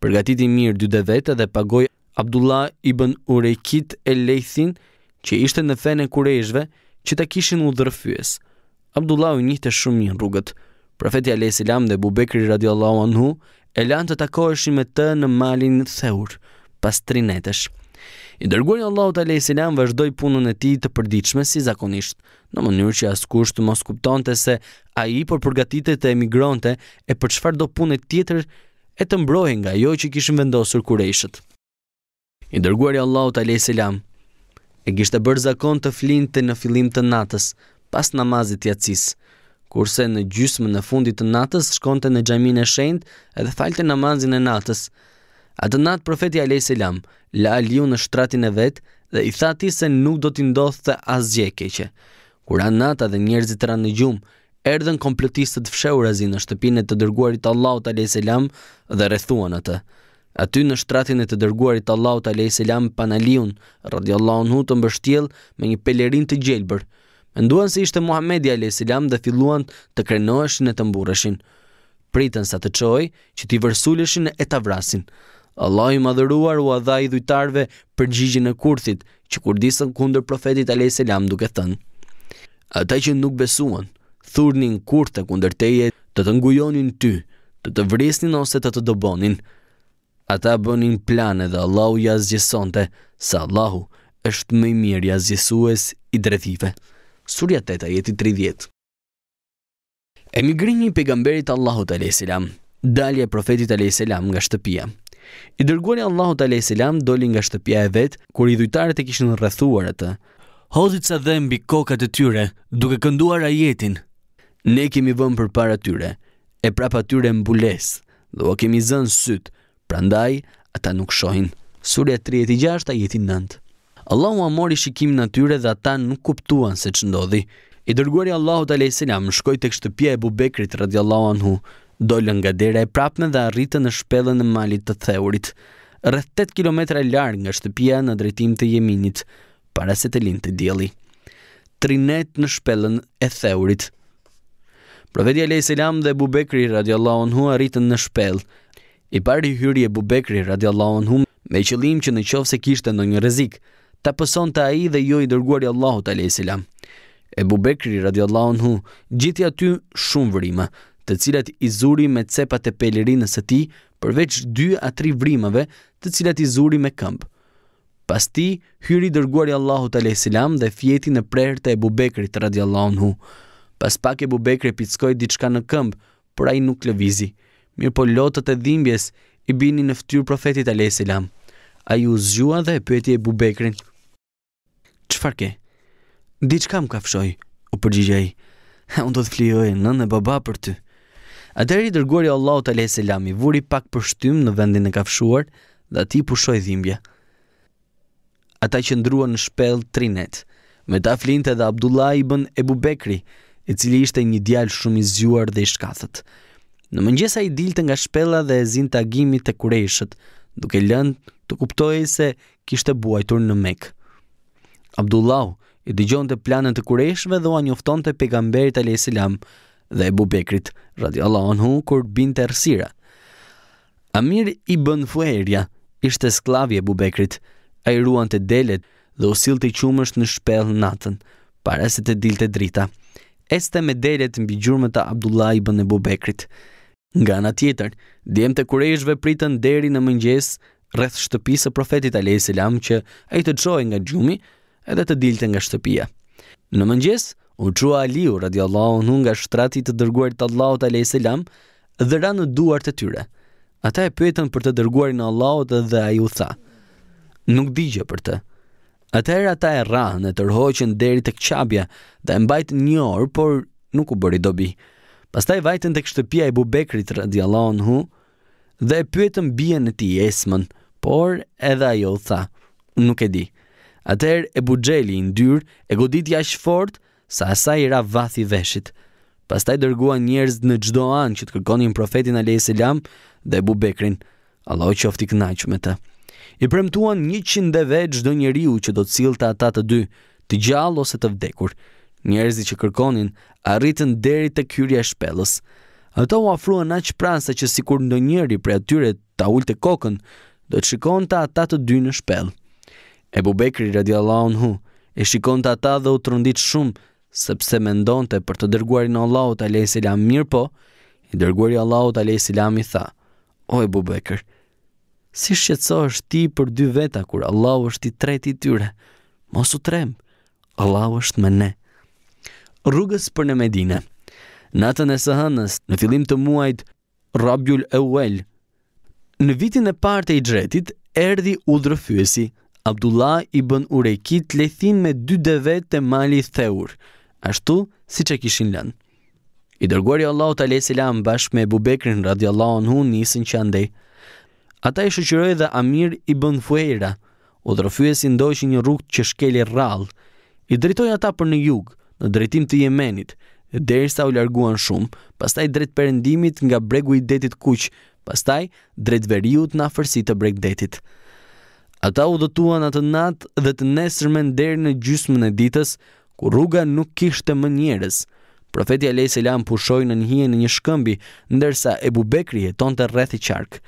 Përgatiti mirë dy devete dhe pagoi Abdullah ibn Urejkit e Lejthin, që ishte në fene kurejshve, që ta kishin u dhërëfyës, u njihte shumë një rrugët. Profeti Alayhis Salam dhe Abu Bekri radhiyallahu anhu e lanë të takoheshin me të në malin Theur, pas 3 netesh. I dërguari Allahu te Alayhi Salam punën e tij të përditshme si zakonisht, në mënyrë që askush të mos kuptonte se ai po përgatitej të emigronte e për çfarë do punë tjetër e të mbrohej nga ajo që kishin vendosur ishët. I dërguari Allahu te Alayhi e kishte bërë zakon të flinte në fillim të natës, pas namazit jacis, kurse në gjysmë në fundit të natës shkonte në gjamin e shend edhe falte namazin e natës. Atë natë profeti Alej Selam la aliu në shtratin e vetë dhe i thati se nuk do t'i ndodhë të asgje keqe. Kura nata dhe njerëzit ranë në gjumë, erdhen kompletistët fsheurazi në shtëpinë të dërguarit Allahut alayhis salam dhe rrethuan atë. Aty në shtratin e të dërguarit Allahut alayhis salam Panaliun radhiyallahu anhu të mbështjell me një pelerin të gjelbër, Nduan se ishte Muhamedi a.s. dhe filluan të krenoheshin e të mbureshin. Pritën sa të qoj që t'i vërsuleshin e të vrasin. Allah i madhëruar u adha i dhujtarve për gjigjin e kurthit që kur disën kunder profetit a.s. duke thënë. Ata që nuk besuan, thurnin kurthe kunder teje të të ngujonin ty, të të vrisnin ose të të dobonin. Ata bënin plane dhe Allah u jazgjesonte sa Allah u është me mirë jazgjesues i drethive surja 8 jeti 30. Emigrimi i pejgamberit Allahut alayhis salam, dalja e profetit alayhis salam nga shtëpia. I dërguari Allahut alayhis salam doli nga shtëpia e vet kur i dhujtarët e kishin rrethuar atë. Hozit sa dhe mbi kokat e tyre, duke kënduar ajetin: Ne kemi vënë përpara tyre e prapa tyre mbules, dhe o kemi zën syt, prandaj ata nuk shohin. Surja 36 ajeti 9. Allahu a shikim shikimin atyre dhe ata nuk kuptuan se ç'ndodhi. I dërguari Allahu te lejselam shkoi tek shtëpia e Bubekrit radhiyallahu anhu, dolën nga dera e prapme dhe arritën në shpellën e malit të theurit, rreth 8 kilometra larg nga shtëpia në drejtim të jeminit, para se të lindte dielli. Trinet në shpellën e theurit. Profeti alayhiselam dhe Bubekri radhiyallahu anhu arritën në shpellë. I pari hyri e Bubekri radhiyallahu anhu me qëllim që në qovë se kishtë në një rezikë ta pëson të aji dhe jo i dërguar i Allahut a.s. E Bubekri radiallahu në hu, gjithi aty shumë vrima, të cilat i zuri me cepat e pelerinës e ti, përveç dy a tri vrimave të cilat i zuri me këmbë. Pas ti, hyri dërguar i Allahut a.s. dhe fjeti në prerë të e Bubekri të radiallahu në hu. Pas pak e Bubekri pizkoj diçka në këmbë, për a i nuk lëvizi. Mirë po lotët e dhimbjes i bini në ftyrë profetit a.s. A ju zhjua dhe e pëti e Bubekrin. Qëfar ke? Diçka më kafshoj, u përgjigjej. Unë do të flijoj nën e baba për ty. Atëri dërguari Allahu te lejhi selami vuri pak për shtym në vendin e kafshuar dhe aty pushoj dhimbje. Ata që ndrua në shpel trinet, me ta flinte dhe Abdullah ibn Ebu Bekri, i cili ishte një djalë shumë i zgjuar dhe i shkathët. Në mëngjes ai dilte nga shpella dhe e zin tagimit të Qurayshit, duke lënë të kuptojë se kishte buajtur në Mekë. Abdullahu i dëgjon të planën të kureshve dhe u anjofton të pegamberit a.s. dhe e bubekrit, radi Allah onhu, kur bin të rësira. Amir i bën fuerja, ishte sklavi e bubekrit, a i ruan të delet dhe usil të i qumësht në shpel natën, para se të dil të drita. Este me delet në bëgjurme të Abdullah i bën e bubekrit. Nga nga tjetër, djem të kureshve pritën deri në mëngjes rreth shtëpisë profetit alayhis salam që ai të çojë nga gjumi, edhe të dilte nga shtëpia. Në mëngjes, u çua Aliu radiallahu anhu nga shtrati të dërguar të Allahut alayhis salam dhe ra në duart e tyre. Ata e pyetën për të dërguarin e Allahut dhe ai u tha: Nuk di gjë për të. Atëherë ata e rrahën e tërhoqën deri tek të qabja dhe e mbajtën një orë, por nuk u bëri dobi. Pastaj vajtën tek shtëpia e Bubekrit radiallahu anhu dhe e pyetën bijen e tij Esmën, por edhe ajo u tha: Nuk e di. Atër e bugjeli i ndyrë e godit jash fort sa asa i ra vathi veshit. Pastaj dërguan njerëz në gjdo anë që të kërkonin profetin Alej Selam dhe Ebu Bekrin. Allah që ofti kënaq me të. I premtuan një qinde dhe gjdo njeriu që do të cilë të ata të dy, të gjallë ose të vdekur. Njerëzi që kërkonin arritën deri të kyrja shpelës. Ato u afruan aq pranë që sikur ndonjëri prej atyre ta të kokën, do të shikonte ata të dy në shpellë. Ebu Bekri radi Allahun hu, e shikon të ata dhe u të rëndit shumë, sepse me ndonte për të dërguar në Allahut a.s. mirë po, i dërguari Allahut a.s. i tha, o Ebu Bekri, si shqetso është ti për dy veta kur Allahu është i treti tyre, mos u tremë, Allahu është me ne. Rrugës për në Medine, natën e sëhënës, në filim të muajt, rabjul e uel, në vitin e parte i gjretit, erdi u dhërëfyësi, Abdullah i bën urekit lethin me dy deve të mali theur, ashtu si që kishin lënë. I dërguari Allahu të alej më bashkë me Bubekrin radiallahu në hun njësën që andej. Ata i shëqyroj dhe Amir i bën fuera, u dërëfyë si ndoj një rrugë që shkeli rralë, i drejtoj ata për në jugë, në drejtim të jemenit, dhe deri sa u larguan shumë, pastaj drejt perëndimit nga bregu i detit kuq, pastaj drejt veriut në afërsi të bregdetit. detit. Ata u dëtuan atë natë dhe të nesërmen deri në gjysmën e ditës, ku rruga nuk kishte më njerës. Profetja Lej Selam pushoj në njëhje në një shkëmbi, ndërsa Ebu Bekri e tonë të rreth i qarkë.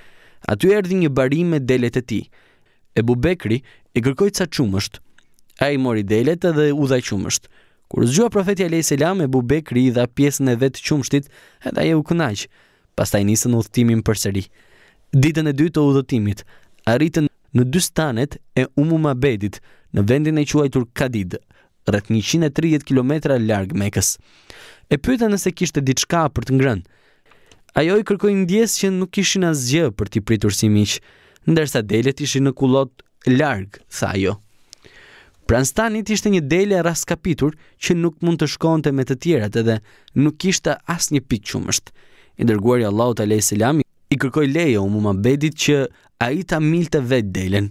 Aty erdi një bari me delet e ti. Ebu Bekri i kërkoj ca qumësht. A i mori delet edhe u dha qumësht. Kur zgjua profetja Lej Selam, Ebu Bekri i dha pjesën e vetë qumështit edhe aje u kënaqë. Pastaj nisën u thtimin për sëri. Ditën e dy të u dhëtimit, arritën në dy stanet e Umu Mabedit në vendin e quajtur Kadid, rreth 130 km larg Mekës. E pyeta nëse kishte diçka për të ngrënë. Ajo i kërkoi ndjes që nuk kishin asgjë për t'i pritur si miq, ndërsa delet ishin në kullot larg, tha jo. Pran stanit ishte një dele e raskapitur që nuk mund të shkonte me të tjerat edhe nuk ishte asnjë pikë qumësht. I dërguari Allahu te lejhi i kërkoi leje Umu Mabedit që a i ta mil të vetë delen.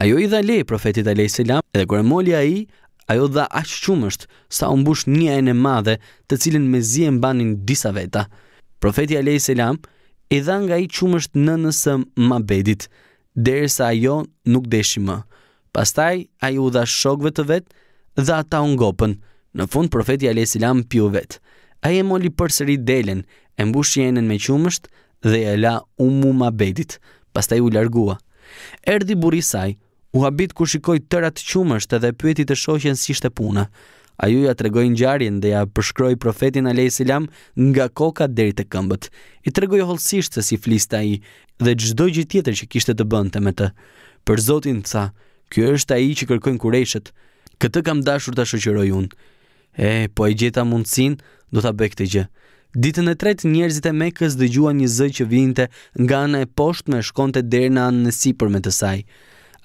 Ajo i dha lej, profetit a lej selam, edhe kërë moli a i, a jo dha ashtë qumësht, sa o mbush një e në madhe të cilin me zi e mbanin disa veta. Profetit a lej selam, i dha nga i qumësht në nësë ma bedit, dhe sa ajo nuk deshi më. Pastaj ai u dha shokëve të vet dhe ata u ngopën. Në fund profeti Alayhis salam piu vet. Ai e moli përsëri delën, e mbushi jenën me qumësht dhe ia la umu mabedit pastaj u largua. Erdi buri saj, u habit ku shikoi të qumësht edhe pyeti të shoqen si ishte puna. Ajo ja tregoi ngjarjen dhe ja përshkroi profetin Alayhis salam nga koka deri te këmbët. I tregoi hollësisht se si fliste ai dhe çdo gjë tjetër që kishte të bënte me të. Për Zotin tha, "Ky është ai që kërkojnë kurëshët. Këtë kam dashur ta shoqëroj unë." E, po e gjeta mundsinë, do ta bëj këtë gjë. Ditën e tretë njerëzit e Mekës dëgjuan një zë që vinte nga ana e poshtë me shkonte deri në anën e sipërme të saj.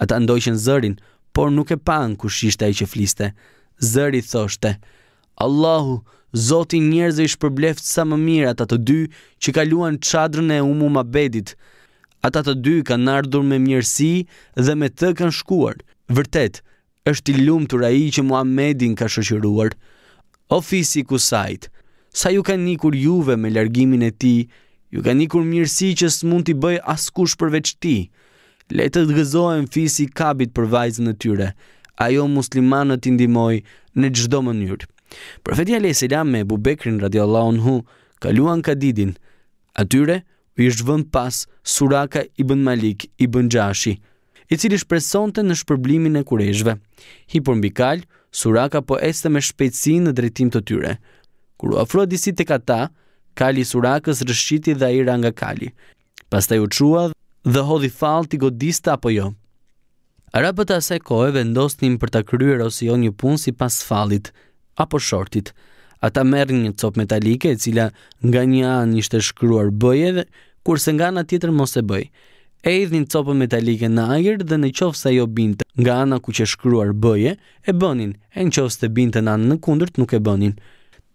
Ata ndoqën zërin, por nuk e pan kush ishte ai që fliste. Zëri thoshte: "Allahu, Zoti i njerëzve i shpërbleft sa më mirë ata të dy që kaluan çadrën e Umu Mabedit. Ata të dy kanë ardhur me mirësi dhe me të kanë shkuar. Vërtet, është i lumtur ai që Muhamedit ka shoqëruar." Ofisi ku sajtë sa ju ka nikur juve me largimin e ti, ju ka nikur mirësi që së mund t'i bëj askush përveç ti. Letë të gëzohen fisi kabit për vajzën e tyre, ajo muslimanët t'i ndimoj në gjdo mënyrë. Profetia Lej Selam me Bubekrin radio Allahun hu, kaluan ka didin, atyre u ishtë pas Suraka i bën Malik i bën Gjashi, i cili shpresonte në shpërblimin e kurejshve. Hipur mbi kalë, Suraka po este me shpejtësi në drejtim të tyre, Kur u afrua disi tek ata, kali i surakës rëshqiti dhe ai nga kali. Pastaj u çua dhe hodhi fall të godista apo jo. Arabët asaj kohe vendosnin për ta kryer ose jo një punë sipas fallit apo shortit. Ata merrnin një copë metalike e cila nga një anë ishte shkruar bëje, kurse nga ana tjetër mos e bëj. E idhin copën metalike në ajër dhe në qofë sa jo binte nga ana ku që shkruar bëje, e bënin, e në qofë së të binte në anë në kundërt nuk e bënin.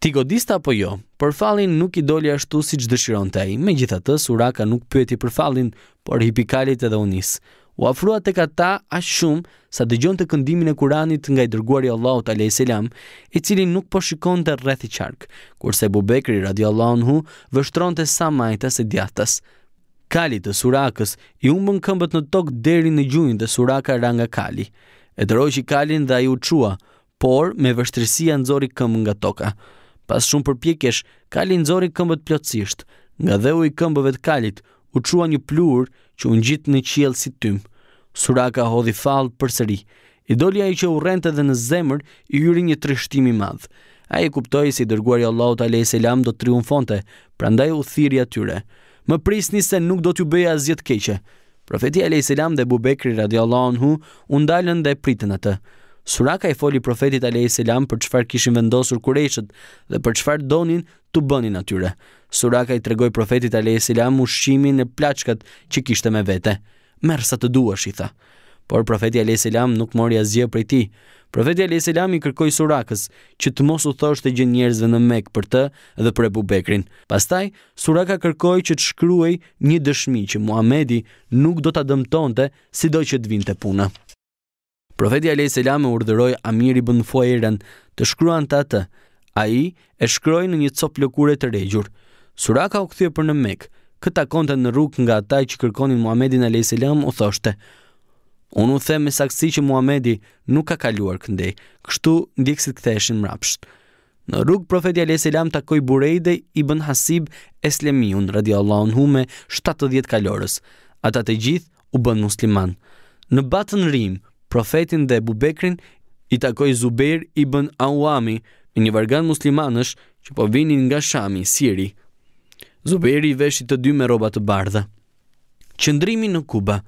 Ti godista apo jo? Për falin nuk i doli ashtu siç dëshironte ai. Megjithatë, Suraka nuk pyeti për fallin, por hipi kalit edhe unis. U afrua tek ata ashtë shumë sa dëgjonte këndimin e Kuranit nga i dërguari Allahu alayhis salam, i cili nuk po shikonte rreth i qark. Kurse Bubekri hu anhu vështronte sa majta e djathtas. Kali të Surakës i humbën këmbët në tokë deri në gjunjë dhe Suraka ra nga kali. E dëroi që kalin dhe ai u çua, por me vështirësi nxori këmbën nga toka. Pas shumë përpjekjesh, Kali nxori këmbët plotësisht. Nga dheu i këmbëve të Kalit u çua një pluhur që u ngjit në qiell si tym. Suraka hodhi fall përsëri. I doli ai që urrente dhe në zemër i hyri një trishtim i madh. Ai e kuptoi se si dërguari i Allahut alayhis salam do të triumfonte, prandaj u thirri atyre. Më prisni se nuk do t'ju bëj asgjë të keqe. Profeti alayhis salam dhe Abu Bekri radhiyallahu anhu u ndalën dhe pritën atë. Suraka i foli profetit Alei Selam për qëfar kishin vendosur kureshët dhe për qëfar donin të bënin atyre. Suraka i tregoj profetit Alei Selam ushqimin e plaçkat që kishte me vete. Merë sa të duash, i tha. Por profeti Alei Selam nuk mori asgjë prej ti. Profeti Alei Selam i kërkoj Surakës që të mos u thosht e gjenë njerëzve në mek për të dhe për e Bekrin. Pastaj, Suraka kërkoj që të shkryoj një dëshmi që Muhamedi nuk do të dëmtonte si do që të vinte puna. Profeti Alayhis e urdhëroi Amir ibn Fuairan të shkruante atë. Ai e shkroi në një copë lëkure të rregjur. Suraka u kthye për në Mekë. Kë takonte në rrugë nga ata që kërkonin Muhamedin Alayhis u thoshte: Unë u them me saksi që Muhamedi nuk ka kaluar këndej, kështu ndjekësit këtheshin eshin mrapsht. Në rrugë, profetja Lesi Lam burejde i bën hasib e slemiun, radi Allah unë hume, 70 kalorës. Ata të gjithë u bën musliman. Në batën rrimë, profetin dhe bubekrin i takoi Zubair ibn Awami, një vargan muslimanësh që po vinin nga Shami, Siri. Zubairi i veshit të dy me rroba të bardha. Qëndrimi në Kuba.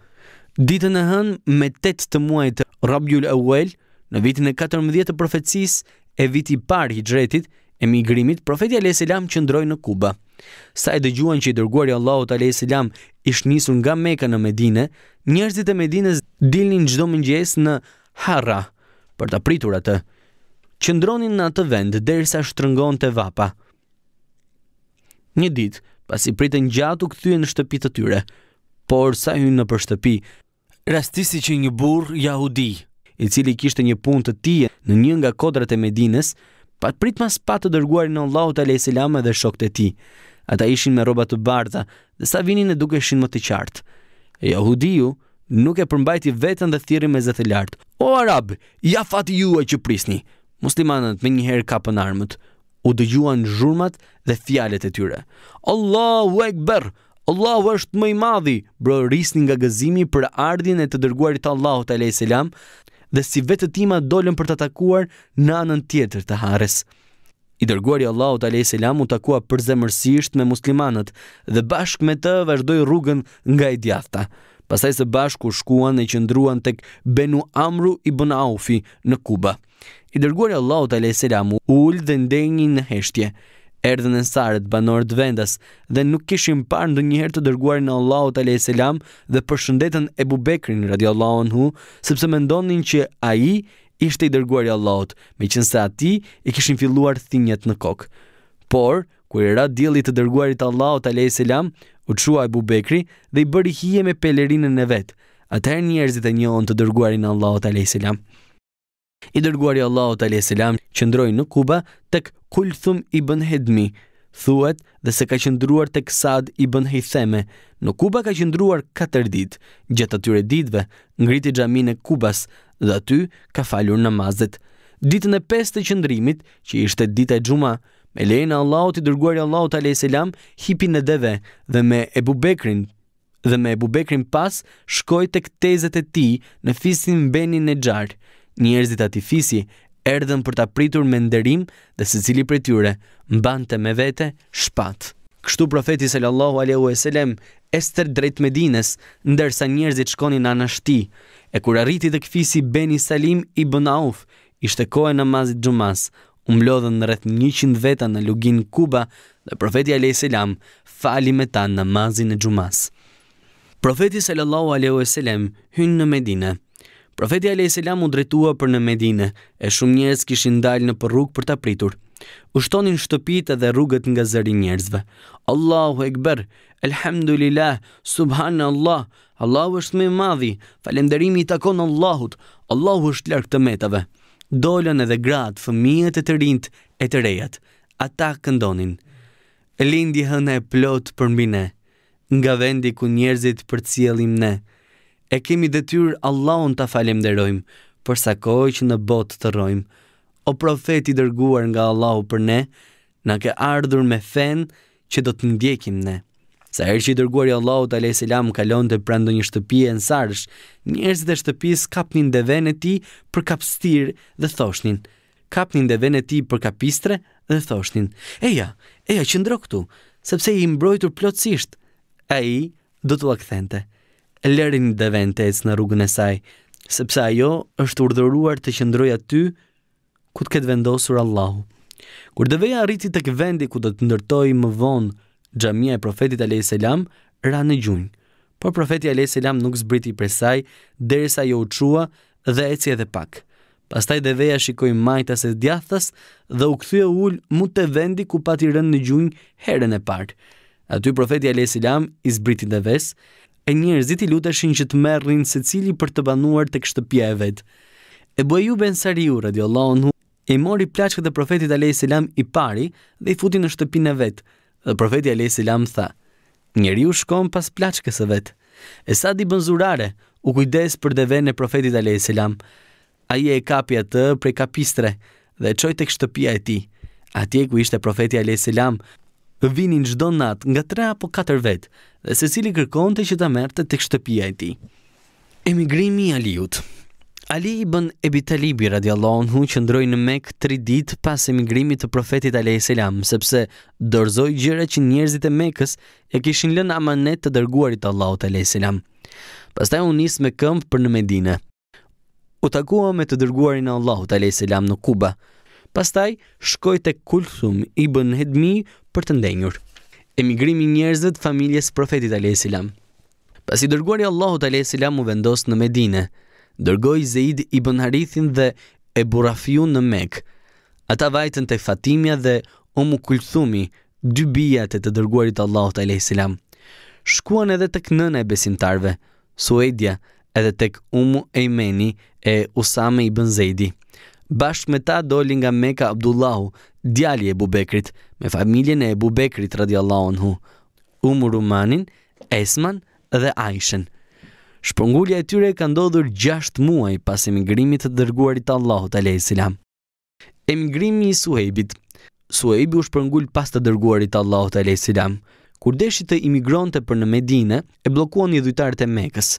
Ditën e hën me 8 të muajit Rabiul Awel, në vitin e 14 të profecisë, e viti i i gjretit emigrimit, profeti Alayhis salam qëndroi në Kuba. Sa e dëgjuan që i dërguari Allahu te alayhis salam ish nisur nga Mekka në Medinë, njerëzit e Medinës dilnin çdo mëngjes në Harra për ta pritur atë. Qëndronin në atë vend derisa shtrëngonte vapa. Një ditë, pasi pritën gjatë u kthyen në shtëpi të tyre, por sa hyn në për shtëpi, rastisi që një burr jahudi, i cili kishte një punë të tij në një nga kodrat e Medinës, pa pritmas mas pa të dërguarin Allahu te alayhis salam dhe shokët e tij ata ishin me roba të bardha dhe sa vinin e dukeshin më të qartë. E Jahudiu nuk e përmbajti vetën dhe thirrën me zë të lartë. O Arab, ja fati juaj që prisni. Muslimanët me njëherë kapën armët, u dëgjuan zhurmat dhe fjalet e tyre. Allahu Ekber, Allahu është më i madhi, bro rrisni nga gëzimi për ardhjën e të dërguarit Allahut alayhis salam dhe si vetë tima dolën për të atakuar në anën tjetër të Harres. I dërguari Allahut alayhis salam u takua përzemërsisht me muslimanët dhe bashkë me të vazhdoi rrugën nga e djathta. Pastaj së bashku shkuan e qëndruan tek Benu Amru i Ibn Aufi në Kuba. I dërguari Allahut alayhis salam u ul dhe ndenjin në heshtje. Erdhën ensaret banorët vendas dhe nuk kishin parë ndonjëherë të dërguarin e Allahut alayhis salam dhe përshëndetën Ebubekrin radhiyallahu anhu sepse mendonin që ai ishte i dërguar i Allahut, meqense ati i kishin filluar thinjet në kokë. Por, kur i ra dielli të dërguarit të Allahut alay salam, u çua bubekri dhe i bëri hije me pelerinën e vet. Atëherë njerëzit e njohën të dërguarin Allahut alay salam. I dërguari Allahut alay salam qëndroi në Kuba tek Kulthum ibn Hedmi, thuhet dhe se ka qëndruar tek Sad ibn Heytheme. Në Kuba ka qëndruar 4 ditë. Gjatë atyre ditëve ngriti xhamin e Kubas dhe aty ka falur namazet. Ditën e pestë të qëndrimit, që ishte dita e gjuma, me lejnë Allahot i dërguar i Allahot a.s. hipi në deve dhe me Ebu Bekrin, dhe me Ebu Bekrin pas shkoj të këtezet e ti në fisin benin e gjarë. Njerëzit ati fisi erdhen për të pritur me nderim dhe secili cili për tyre mbante me vete shpatë. Kështu profeti sallallahu alaihi wasallam ester drejt Medinës, ndërsa njerëzit shkonin anashti, E kur arriti të këfisi Beni Salim i Bënauf, ishte kohë në mazit gjumas, umlodhen në rreth një qindë veta në lugin Kuba dhe profeti Alej Selam fali me ta në mazin e gjumas. Profeti Sallallahu Alej Selam hynë në Medine. Profeti Alej Selam u dretua për në Medine, e shumë njës kishin dalë në përruk për të pritur. U shtonin shtëpit dhe rrugët nga zëri njerëzve. Allahu Ekber, Elhamdulillah, Subhanallah, Allahu është më i madhi, falënderimi i takon Allahut. Allahu është larg të metave. Dolën edhe gratë, fëmijët e të rinjt e të rejat. Ata këndonin. E lindi hëna e plot për mbi ne, nga vendi ku njerëzit përcjellim ne. E kemi detyrë Allahun ta falenderojmë për sa kohë që në botë të rrojmë. O profet i dërguar nga Allahu për ne, na ke ardhur me fen që do të ndjekim ne. Sa herë që i dërguari Allahu te alayhis salam kalonte pranë ndonjë shtëpie ansarsh, njerëzit e shtëpisë kapnin devën e tij për kapstir dhe thoshnin: "Kapnin devën e tij për kapistre dhe thoshnin: Eja, eja që ndro këtu, sepse i mbrojtur plotësisht." Ai do t'u akthente. Lërin devën e tij në rrugën e saj, sepse ajo është urdhëruar të qëndroj aty ku të ketë vendosur Allahu. Kur dhe veja rriti të këvendi ku do të ndërtoj më vonë xhamia e profetit alayhis salam ra në gjunj. Por profeti alayhis salam nuk zbriti prej saj derisa jo u çua dhe eci edhe pak. Pastaj deveja shikoi majtas e djathtas dhe u kthye ul mu te vendi ku pati rënë në gjunj herën e parë. Aty profeti alayhis salam i zbriti deves, e njerëzit i luteshin që të merrin secili për të banuar tek shtëpia e vet. E Buaju Ben Sariu, radiolohën hu, e mori plaqët e profetit Selam i pari dhe i futi në shtëpin e vetë, dhe profeti Alej Silam tha, njeri u shkon pas plaçkës së vetë, e sa di bënzurare, u kujdes për deven e profetit Alej Silam, a e kapja të prej kapistre dhe e qoj të kështëpia e ti, atje ku ishte profeti Alej Silam, vinin gjdo nat nga tre apo katër vetë dhe se cili të që ta merrte të shtëpia kështëpia e ti. Emigrimi Aliut Ali ibn Ebi Talibi radiallahu anhu që ndrojë në Mekë 3 ditë pas emigrimit të profetit alayhi salam, sepse dërzoj gjëra që njerëzit e Mekës e kishin lënë amanet të dërguarit të Allahut alayhi salam. Pastaj u nis me këmbë për në Medinë. U takua me të dërguarin e Allahut alayhi salam në Kuba. Pastaj shkoi tek Kulthum ibn Hedmi për të ndenjur. Emigrimi i njerëzve të familjes profetit alayhi salam. Pasi dërguari i Allahut alayhi salam u vendos në Medinë, dërgoj Zeid i bën harithin dhe e Burafiun në mek. Ata vajtën të fatimja dhe omu kulthumi, dy bijat e të dërguarit Allah të lejë silam. Shkuan edhe të kënën e besimtarve, suedja edhe të kënë umu e e usame i bën Zeidi. Bashk me ta doli nga meka Abdullahu, djali e bubekrit, me familjen e bubekrit radiallahu në hu, umu rumanin, esman dhe Aishen shpërngulja e tyre ka ndodhur 6 muaj pas emigrimit të dërguarit Allahut a.s. Emigrimi i Suhejbit Suhejbi u shpërngull pas të dërguarit Allahut a.s. Kur deshi të imigronte për në Medine, e blokuan një dhujtarët e Mekës.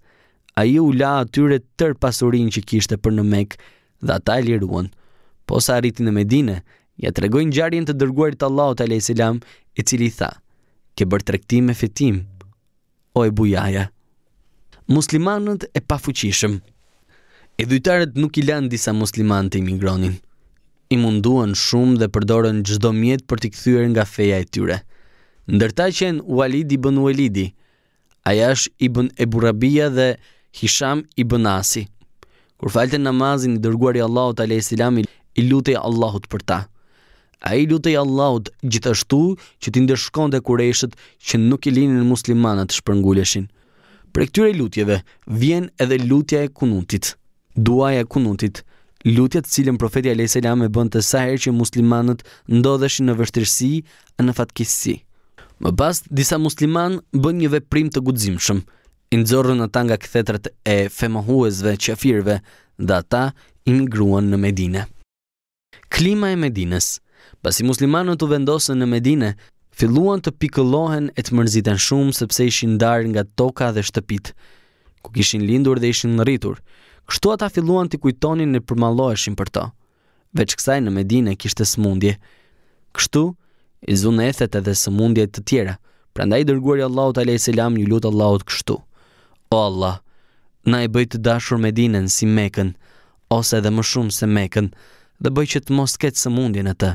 A ju u la atyre tër pasurin që kishte për në Mekë dhe ata e liruan. Po sa arriti në Medine, ja të regojnë gjarjen të dërguarit Allahut a.s. i cili tha, ke bërë trektim e fitim, o e bujaja muslimanët e pafuqishëm. E dhujtarët nuk i lanë disa musliman të imigronin. I munduan shumë dhe përdorën gjdo mjetë për t'i këthyre nga feja e tyre. Ndërta qenë Walid i bën Walidi, Ajash i bën Eburabia dhe Hisham i bën Asi. Kur falte namazin i dërguar i Allahut alayhis salam i lutej Allahut për ta. Ai lutej Allahut gjithashtu që t'i ndeshkonte Qurayshët që nuk i linin muslimanat të Pre këtyre lutjeve vjen edhe lutja e kunutit, Duaja e kunutit, lutja të cilën profeti Alayhis salam e bënd sa herë që muslimanët ndodheshin në vështirësi, në fatkeqësi. Më pas, disa muslimanë bën një veprim të guximshëm. I nxorrën ata nga kthetrat e femohuesve qafirve dhe ata i migruan në Medinë. Klima e Medinës Pasi muslimanët u vendosën në Medinë, filluan të pikëllohen e të mërziten shumë sepse ishin darë nga toka dhe shtëpit, ku kishin lindur dhe ishin nëritur, rritur, kështu ata filluan të kujtonin në përmaloheshin për to. Veç kësaj në Medine kishte smundje. Kështu, i zunë ethet edhe smundje të tjera, pranda i dërguar i Allahut a.s. një lutë Allahut kështu. O Allah, na i bëjt të dashur Medinen si mekën, ose edhe më shumë se mekën, dhe bëjt që të mos ketë smundje në të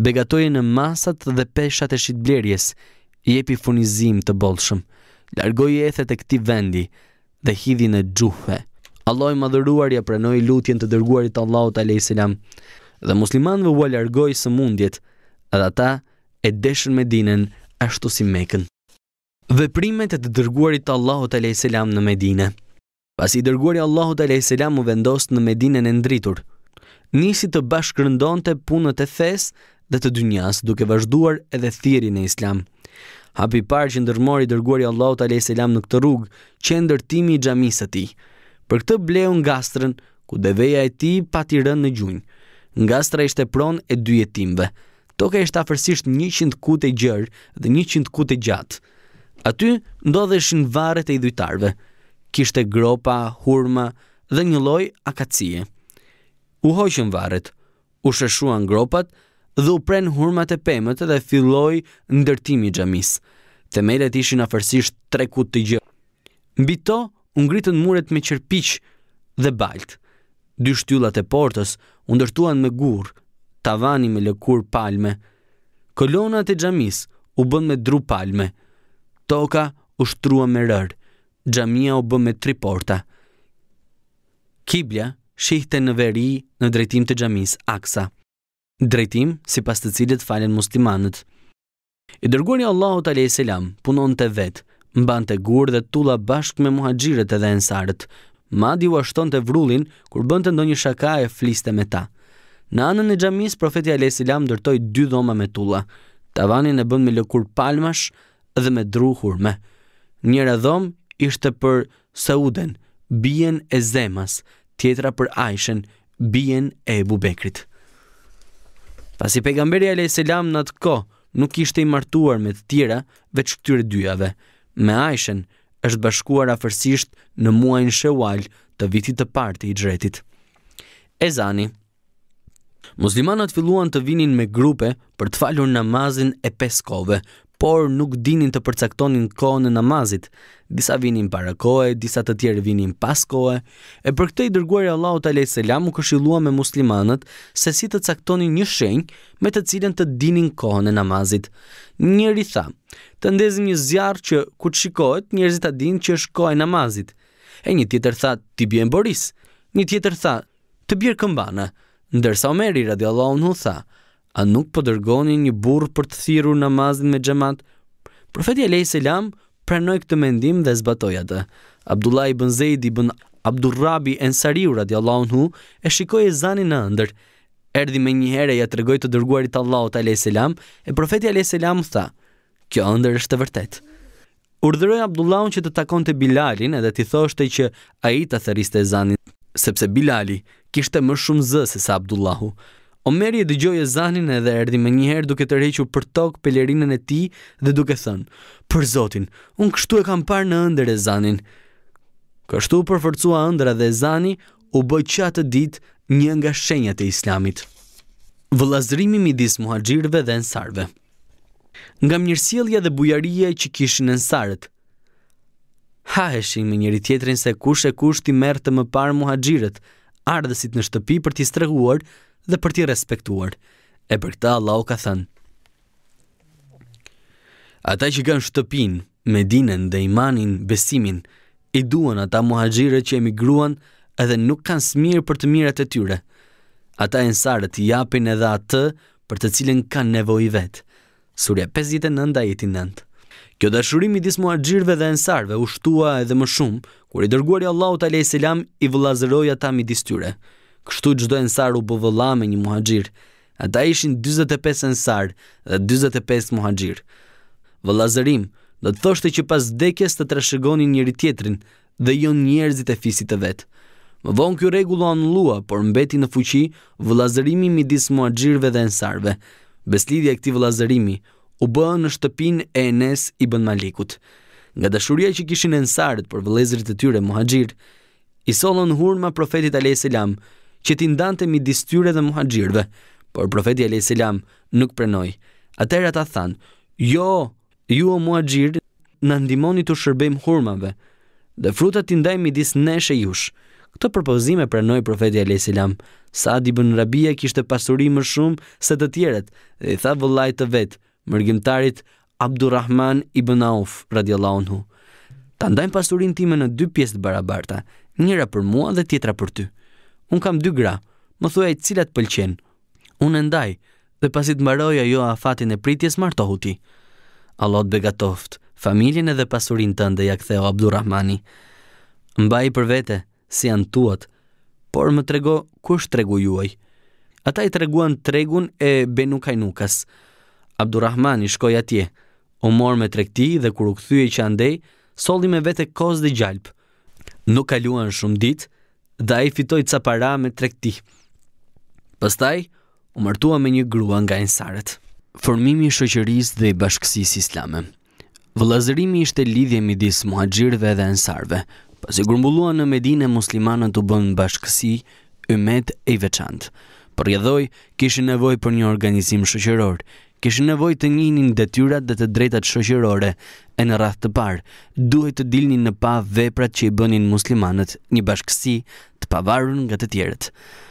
begatoje në masat dhe peshat e shqitblerjes, jepi funizim të bolshëm, largoj e ethet e këti vendi dhe hidhin në gjuhve. Allah i madhëruar ja pranoj lutjen të dërguarit Allahut a.s. dhe muslimanëve u alargoj së mundjet dhe ata e deshën Medinën ashtu si mekën. Dhe primet e të dërguarit Allahut a.s. në Medinë. Pas i dërguari Allahut a.s. u vendos në Medinën e ndritur, nisi të bashkërëndon të punët e thesë, dhe të dynjas duke vazhduar edhe thiri e Islam. Hapi par parë që ndërmori dërguari Allahu te alayhis salam në këtë rrugë, që ndërtimi i xhamisë së tij. Për këtë bleu ngastrën ku deveja e tij pati rënë në gjunjë. Ngastra ishte pronë e dy jetimëve. Toka ishte afërsisht 100 kute gjerë dhe 100 kute gjatë. Aty ndodheshin varret e idhujtarve, Kishte gropa, hurma dhe një lloj akacie. U hoqën varret, u sheshuan gropat dhe u pren hurmat e pemët dhe filloi ndërtimi i gjamis. Themelet ishin afërsisht tre kut të gjë. Mbi to u ngritën muret me qërpich dhe balt. Dy shtyllat e portës u ndërtuan me gurr, tavani me lëkur palme. Kolonat e gjamis u bën me dru palme. Toka u shtrua me rër. Xhamia u bë me tri porta. Kiblja shihte në veri në drejtim të gjamis, Aksa drejtim si pas të cilit falen muslimanët. I dërgoni Allahot a.s. punon të vetë, mban të gurë dhe tulla bashk me muhajgjiret edhe ensaret, madi u ashton të vrullin kur bënd të ndonjë shaka e fliste me ta. Në anën e gjamis, profeti a.s. dërtoj dy dhoma me tulla, tavanin e bënd me lëkur palmash dhe me dru hurme. Njëra dhom ishte për Sauden, bijen e zemës, tjetra për Aishën, bijen e Ebu Bekrit. Asi pejgamberi a.s. në atë ko nuk ishte i martuar me të tjera veç këtyre dyave. Me Aishën është bashkuar afërsisht në muajin Shewal të vitit të parë të Hijretit. Ezani. Muslimanat filluan të vinin me grupe për të falur namazin e peskove, por nuk dinin të përcaktonin kohën e namazit disa vinin para kohe, disa të tjerë vinin pas kohe. E për këtë i dërguari Allahu te lejtë selam u këshillua me muslimanët se si të caktonin një shenjë me të cilën të dinin kohën e namazit. Njëri tha, të ndezin një zjarr që ku shikohet njerëzit ta dinë që është koha e namazit. E një tjetër tha, të bjen Boris. Një tjetër tha, të bjer këmbana. Ndërsa Omeri radiallahu anhu tha, a nuk po një burr për të thirrur namazin me xhamat? Profeti Alayhis pranoj këtë mendim dhe zbatoj atë. Abdullah ibn Zeid ibn Abdurrabi Ensariu radiallahu anhu e shikoi ezanin në ëndër. Erdi më një herë ja tregoi të dërguarit Allahut alayhis salam e profeti alayhis salam tha: "Kjo ëndër është e vërtetë." Urdhëroi Abdullahun që të takonte Bilalin edhe t'i thoshte që ai ta thërriste ezanin, sepse Bilali kishte më shumë zë se sa Abdullahu. Omeri e dëgjoi ezanin edhe erdhi erdi një herë duke tërhequr për tok pelerinën e tij dhe duke thënë: "Për Zotin, un kështu e kam parë në ëndër ezanin." Kështu përforcua ëndra dhe ezani u bë qatë dit një nga shenjat e Islamit. Vëllazërimi midis muhaxhirëve dhe nësarve Nga mirësjellja dhe bujarija që kishin nësaret. ha heshin me njëri tjetrin se kush e kush ti merr të më parë muhaxhirët, ardhësit në shtëpi për t'i streguar dhe për t'i respektuar. E për këta Allahu ka thënë: Ata që kanë shtëpinë, Medinën dhe imanin, besimin, i duan ata muhaxhirët që emigruan edhe nuk kanë smirë për të mirat e tyre. Ata ensarët i japin edhe atë për të cilën kanë nevojë vet. Surja 59 ajeti 9. Kjo dashuri midis muhajgjirve dhe nësarve u shtua edhe më shumë kur i dërguari Allahu te selam i vëllazëroi ata midis tyre kështu çdo ensar u bë vëlla me një muhaxhir. Ata ishin 45 ensar dhe 45 muhaxhir. Vëllazërim, do të thoshte që pas vdekjes të trashëgonin njëri tjetrin dhe jo njerëzit e fisit të vet. Më vonë kjo rregull u anullua, por mbeti në fuqi vëllazërimi midis muhaxhirëve dhe ensarve. Beslidhja e këtij vëllazërimi u bë në shtëpinë e Enes ibn Malikut. Nga dashuria që kishin ensarët për vëllezërit e tyre muhaxhir, i sollën hurma profetit aleyhis salam, që ti ndante midis tyre dhe muhaxhirëve. Por profeti alayhis salam nuk pranoi. Atëherë ata than: "Jo, ju o muhaxhir, na ndimoni të shërbejmë hurmave dhe frutat ti ndaj midis nesh e jush." Këtë propozim e pranoi profeti alayhis sa di ibn Rabia kishte pasuri më shumë se të tjerët dhe i tha vëllait të vet, mërgjimtarit Abdurrahman ibn Auf radhiyallahu anhu: "Ta ndajnë pasurinë time në dy pjesë të barabarta, njëra për mua dhe tjetra për ty." Un kam dy gra. Më thuaj cilat pëlqen. Un e ndaj dhe pasi të mbaroj ajo afatin e pritjes martohu ti. Allah të begatoft, familjen edhe pasurin të ndë, ja ktheo Abdurrahmani. Mbaj për vete, si janë tuat, por më trego kush tregu juaj. Ata i treguan tregun e Benukajnukas. Kajnukas. Abdurrahmani shkoj atje, u mor me trekti dhe kur u këthyje që andej, soli me vete koz dhe gjalp. Nuk kaluan shumë ditë, dhe a i fitoj ca para me trekti. Pëstaj, u martua me një grua nga insaret. Formimi i shoqëris dhe i bashkësis islame Vëlazërimi ishte lidhje midis muhajgjirve dhe ensarve, pas i grumbulluan në medine muslimanën të bënë bashkësi, ymet e i veçantë. Për jedhoj, kishin nevoj për një organizim shëqëror, kishin nevojë të njihnin detyrat dhe të drejtat shoqërore. E në radhë të parë, duhet të dilnin në pa veprat që i bënin muslimanët, një bashkësi të pavarur nga të tjerët.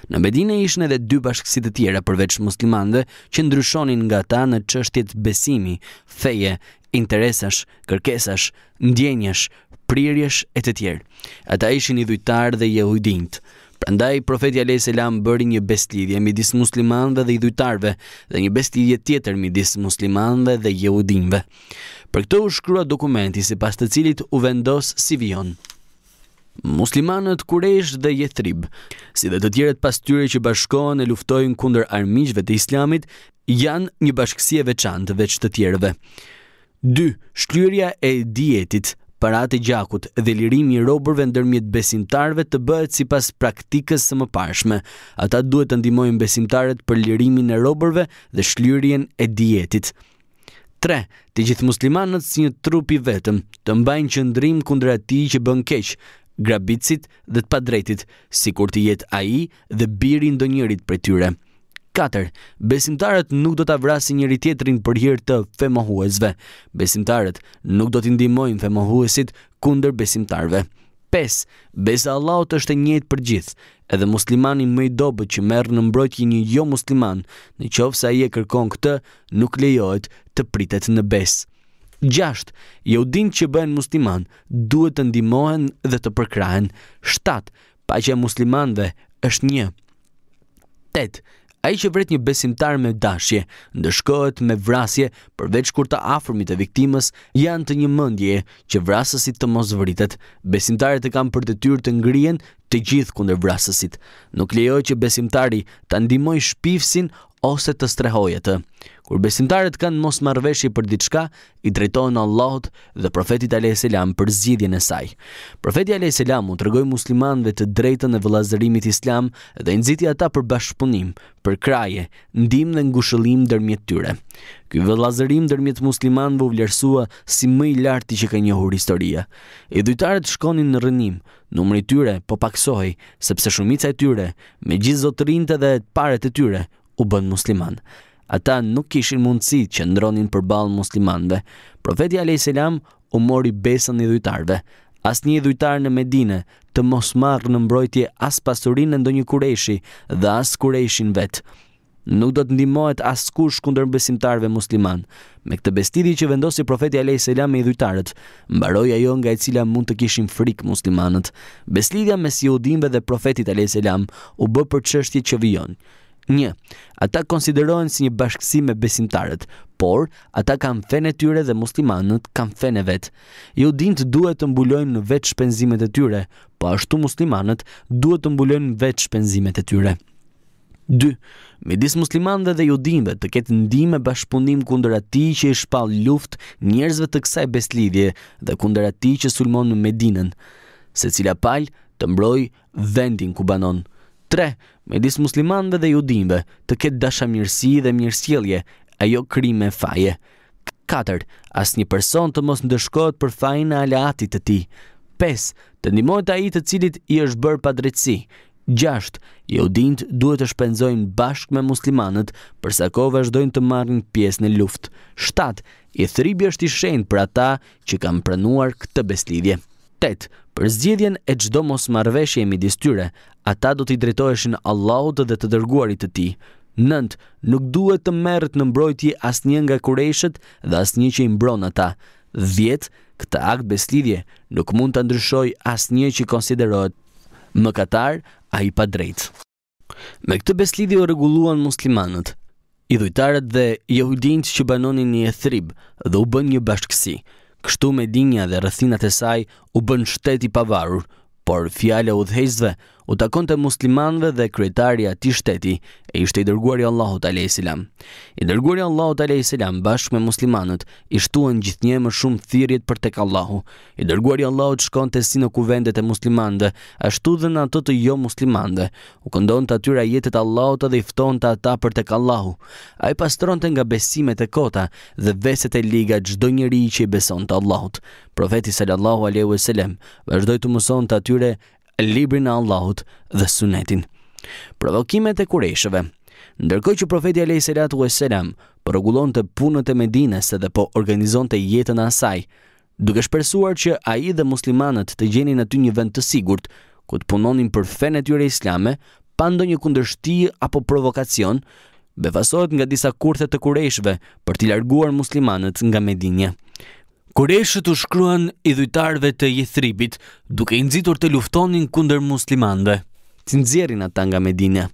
Në Medinë ishin edhe dy bashkësi të tjera përveç muslimanëve që ndryshonin nga ata në çështjet besimi, feje, interesash, kërkesash, ndjenjash, prirjesh e të tjerë. Ata ishin i dhujtarë dhe jehudinjt. Prandaj profeti Alayhis salam bëri një beslidhje midis muslimanëve dhe idhujtarëve dhe një beslidhje tjetër midis muslimanëve dhe jeudinëve. Për këtë u shkrua dokumenti sipas të cilit u vendos Sivion. Muslimanët Kuresh dhe Jethrib, si dhe të tjerët pas tyre që bashkohen e luftojnë kundër armiqve të Islamit, janë një bashkësi e veçantë veç të tjerëve. 2. Shlyerja e dietit parat gjakut dhe lirimi i robërve ndërmjet besimtarve të bëhet sipas praktikës së mëparshme. Ata duhet të ndihmojnë besimtarët për lirimin e robërve dhe shlyerjen e dietit. 3. Të gjithë muslimanët si një trup i vetëm të mbajnë qendrim kundër atij që bën keq grabicit dhe të padrejtit, sikur të jetë ai dhe biri ndonjërit prej tyre. 4, besimtarët nuk do të vrasin njëri tjetrin për hirë të femohuesve. Besimtarët nuk do të ndimojnë femohuesit kunder besimtarve. 5. Besa Allahut është e njëjtë për gjithë. Edhe muslimani më i dobët që merr në mbrojtje një jo musliman, në qoftë se ai e kërkon këtë, nuk lejohet të pritet në besë. 6. Jeudin që bëhen musliman duhet të ndihmohen dhe të përkrahen. 7. Paqja e muslimanëve është një. A i që vret një besimtar me dashje, ndëshkohet me vrasje, përveç kur të afrmi të viktimës janë të një mëndje që vrasësit të mos vritet. besimtarit të kam për të tyrë të ngrien të gjithë kunder vrasësit. Nuk lejoj që besimtari të ndimoj shpifsin ose të strehojetë. Kur besimtarët kanë mos marrveshje për diçka, i drejtohen Allahut dhe Profetit Alayhis salam për zgjidhjen e saj. Profeti Alayhis salam u tregoi muslimanëve të drejtën e vëllazërimit islam dhe nëziti nxiti ata për bashkëpunim, për kraje, ndihmë dhe ngushëllim ndërmjet tyre. Ky vëllazërim ndërmjet muslimanëve u vlerësua si më i lartë që ka njohur historia. E dhujtarët shkonin në rrënim, numri i tyre po paksohej sepse shumica e tyre, me gjithë zotërinë dhe parët e tyre, u bën muslimanë ata nuk kishin mundësi që ndronin për balën muslimanve. Profeti a.s. u mori besën një dhujtarve. As një dhujtar në Medine të mos marrë në mbrojtje as pasurin në ndonjë kureshi dhe as kureshin vetë. Nuk do të ndimohet as kush kundër besimtarve musliman. Me këtë bestidi që vendosi profeti a.s. me i dhujtarët, mbaroja ajo nga e cila mund të kishin frikë muslimanët. Beslidja me si udimbe dhe profetit a.s. u bë për qështje që vionë. Një, ata konsiderohen si një bashkësi me besimtarët, por ata kanë fenë e tyre dhe muslimanët kanë fenë e vetë. Ju duhet të mbulojnë në vetë shpenzimet e tyre, po ashtu muslimanët duhet të mbulojnë në vetë shpenzimet e tyre. 2. Midis muslimanët dhe judinëve të ketë ndihmë bashkëpunim kundër atij që i shpall luftë njerëzve të kësaj beslidhje dhe kundër atij që sulmon në Medinën, secila palë të mbrojë vendin ku banon. 3. 3. Me disë muslimanve dhe judimve të ketë dasha mirësi dhe mirësjelje, ajo jo krime e faje. 4. Asë një person të mos dëshkot për fajnë alatit të ti. 5. Të nimojt a i të cilit i është bërë pa drecësi. 6. Judimt duhet të shpenzojnë bashkë me muslimanët përsa ko vazhdojnë të marrin pjesë në luft. 7. I thribi është i shenë për ata që kam prënuar këtë beslidhje. 8 për zgjedhjen e çdo mosmarrveshje midis tyre, ata do t'i drejtoheshin Allahut dhe të dërguarit të Tij. 9. nuk duhet të merret në mbrojtje asnjë nga kurëshët dhe asnjë që i mbron ata. 10 këtë akt beslidhje nuk mund ta ndryshojë asnjë që konsiderohet mëkatar ai pa drejtë. Me këtë beslidhje o rregulluan muslimanët, idhujtarët dhe jehudinjt që banonin në Yathrib dhe u bën një bashkësi. Kështu me dinja dhe rëthinat e saj u bën shteti pavarur, por fjale u dhejzve u takon të muslimanve dhe kryetari ati shteti e ishte i dërguari Allahut a.s. I dërguari Allahut a.s. bashkë me muslimanët ishtuan gjithnje më shumë thirjet për tek Allahu. I dërguari Allahut shkon të si në kuvendet e muslimanëve, ashtu dhe në ato të jo muslimanëve, u këndon të atyra jetet Allahut dhe ifton të ata për tek Allahu. A i pastron të nga besimet e kota dhe veset e liga gjdo njëri që i beson të Allahut. Profeti sallallahu a.s. vazhdoj të muson të atyre librin e Allahut dhe sunetin. Provokimet e kurejshëve Ndërkohë që profeti Alej Seratu e Seram të punët e Medines edhe po organizon të jetën asaj, duke shpersuar që a i dhe muslimanët të gjenin aty një vend të sigurt, ku të punonin për fenë e tyre islame, pa një kundërshti apo provokacion, befasohet nga disa kurthe të kurejshve për t'i larguar muslimanët nga Medinje. Koreshët u shkruan i dhujtarve të jithribit, duke i nëzitur të luftonin kunder muslimande, të nëzjerin ata nga Medina.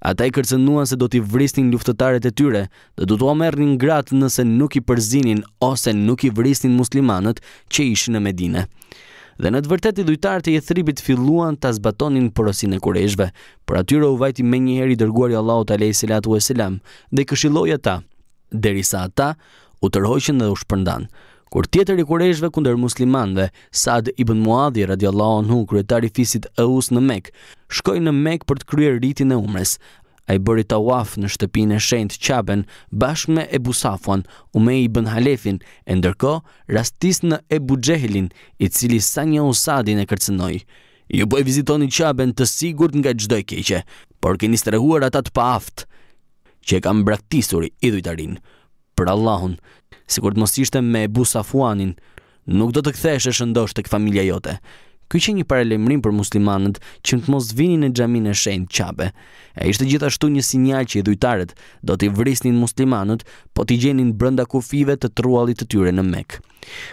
Ata i kërcenuan se do t'i vristin luftetaret e tyre dhe do t'u amernin gratë nëse nuk i përzinin ose nuk i vristin muslimanët që ishin në Medina. Dhe në të vërtet i dhujtarët e jithribit filluan të zbatonin përosin e koreshve, për atyre u vajti me njëheri dërguari Allahot Alei Selatu e Selam dhe këshiloja ta, derisa ata u tërhojshin dhe u shpërndanë kur tjetër i kurejshve kunder muslimande, Sad ibn Muadhi, radiallahu anhu, kryetari fisit e us në Mek, shkoj në Mek për të kryer rritin e umres. A i bëri të waf në shtëpin e shend Qaben, bashkë me Ebu Safuan, u me i bën Halefin, e ndërko, rastis në Ebu Gjehelin, i cili sa një usadin e kërcenoj. Ju po e vizitoni Qaben të sigur nga gjdoj keqe, por keni strehuar ata të pa aftë, që e kam braktisuri i dujtarin. Për Allahun, si kur të mos ishte me e busa fuanin, nuk do të këthesh e shëndosh të këfamilja jote. Ky që një parelemrim për muslimanët që në të mos vini në gjamin e shenjë qabe, e ishte gjithashtu një sinjal që i dujtarët do t'i vrisnin muslimanët, po t'i gjenin brënda kufive të trualit të tyre në mek.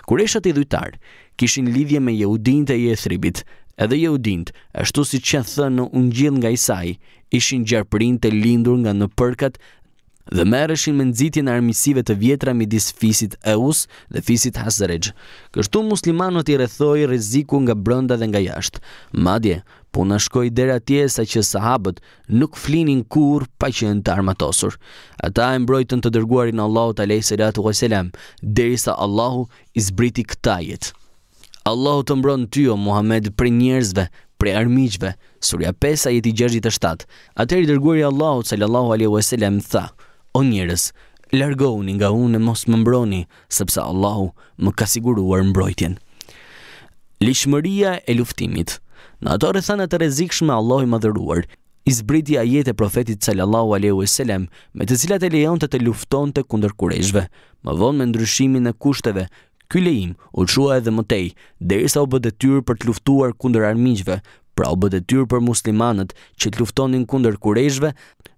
Kur e i dujtarë, kishin lidhje me jeudin të jethribit, edhe jeudin të ështu si që thënë në ungjil nga isaj, ishin gjerëprin të lindur nga në përkat dhe merreshin me nxitjen e armiqësive të vjetra midis fisit Aws dhe fisit Hasrej. Kështu muslimanët i rrethoi rreziku nga brenda dhe nga jashtë. Madje puna shkoi deri atje sa që sahabët nuk flinin kurr pa qenë të armatosur. Ata e mbrojtën të dërguarin Allahu te alejhi salatu vesselam derisa Allahu i zbriti këtë jetë. Allahu të mbron ty o Muhammed prej njerëzve, prej armiqve. Surja 5 ajeti 67. Atëri dërguari Allahu sallallahu alaihi wasallam tha: o njërës, largohuni nga unë e mos më mbroni, sepse Allahu më ka siguruar mbrojtjen. Lishmëria e luftimit. Në ato rëthanat të rrezikshme Allahu i madhëruar i zbriti jetë e profetit sallallahu alaihi wasallam, me të cilat e lejonte të, të luftonte kundër kurejshve, më vonë me ndryshimin e kushteve. Ky lejim u çua edhe më tej, derisa u bë detyrë për të luftuar kundër armiqve, pra u e tyrë për muslimanët që të luftonin kundër kurejshve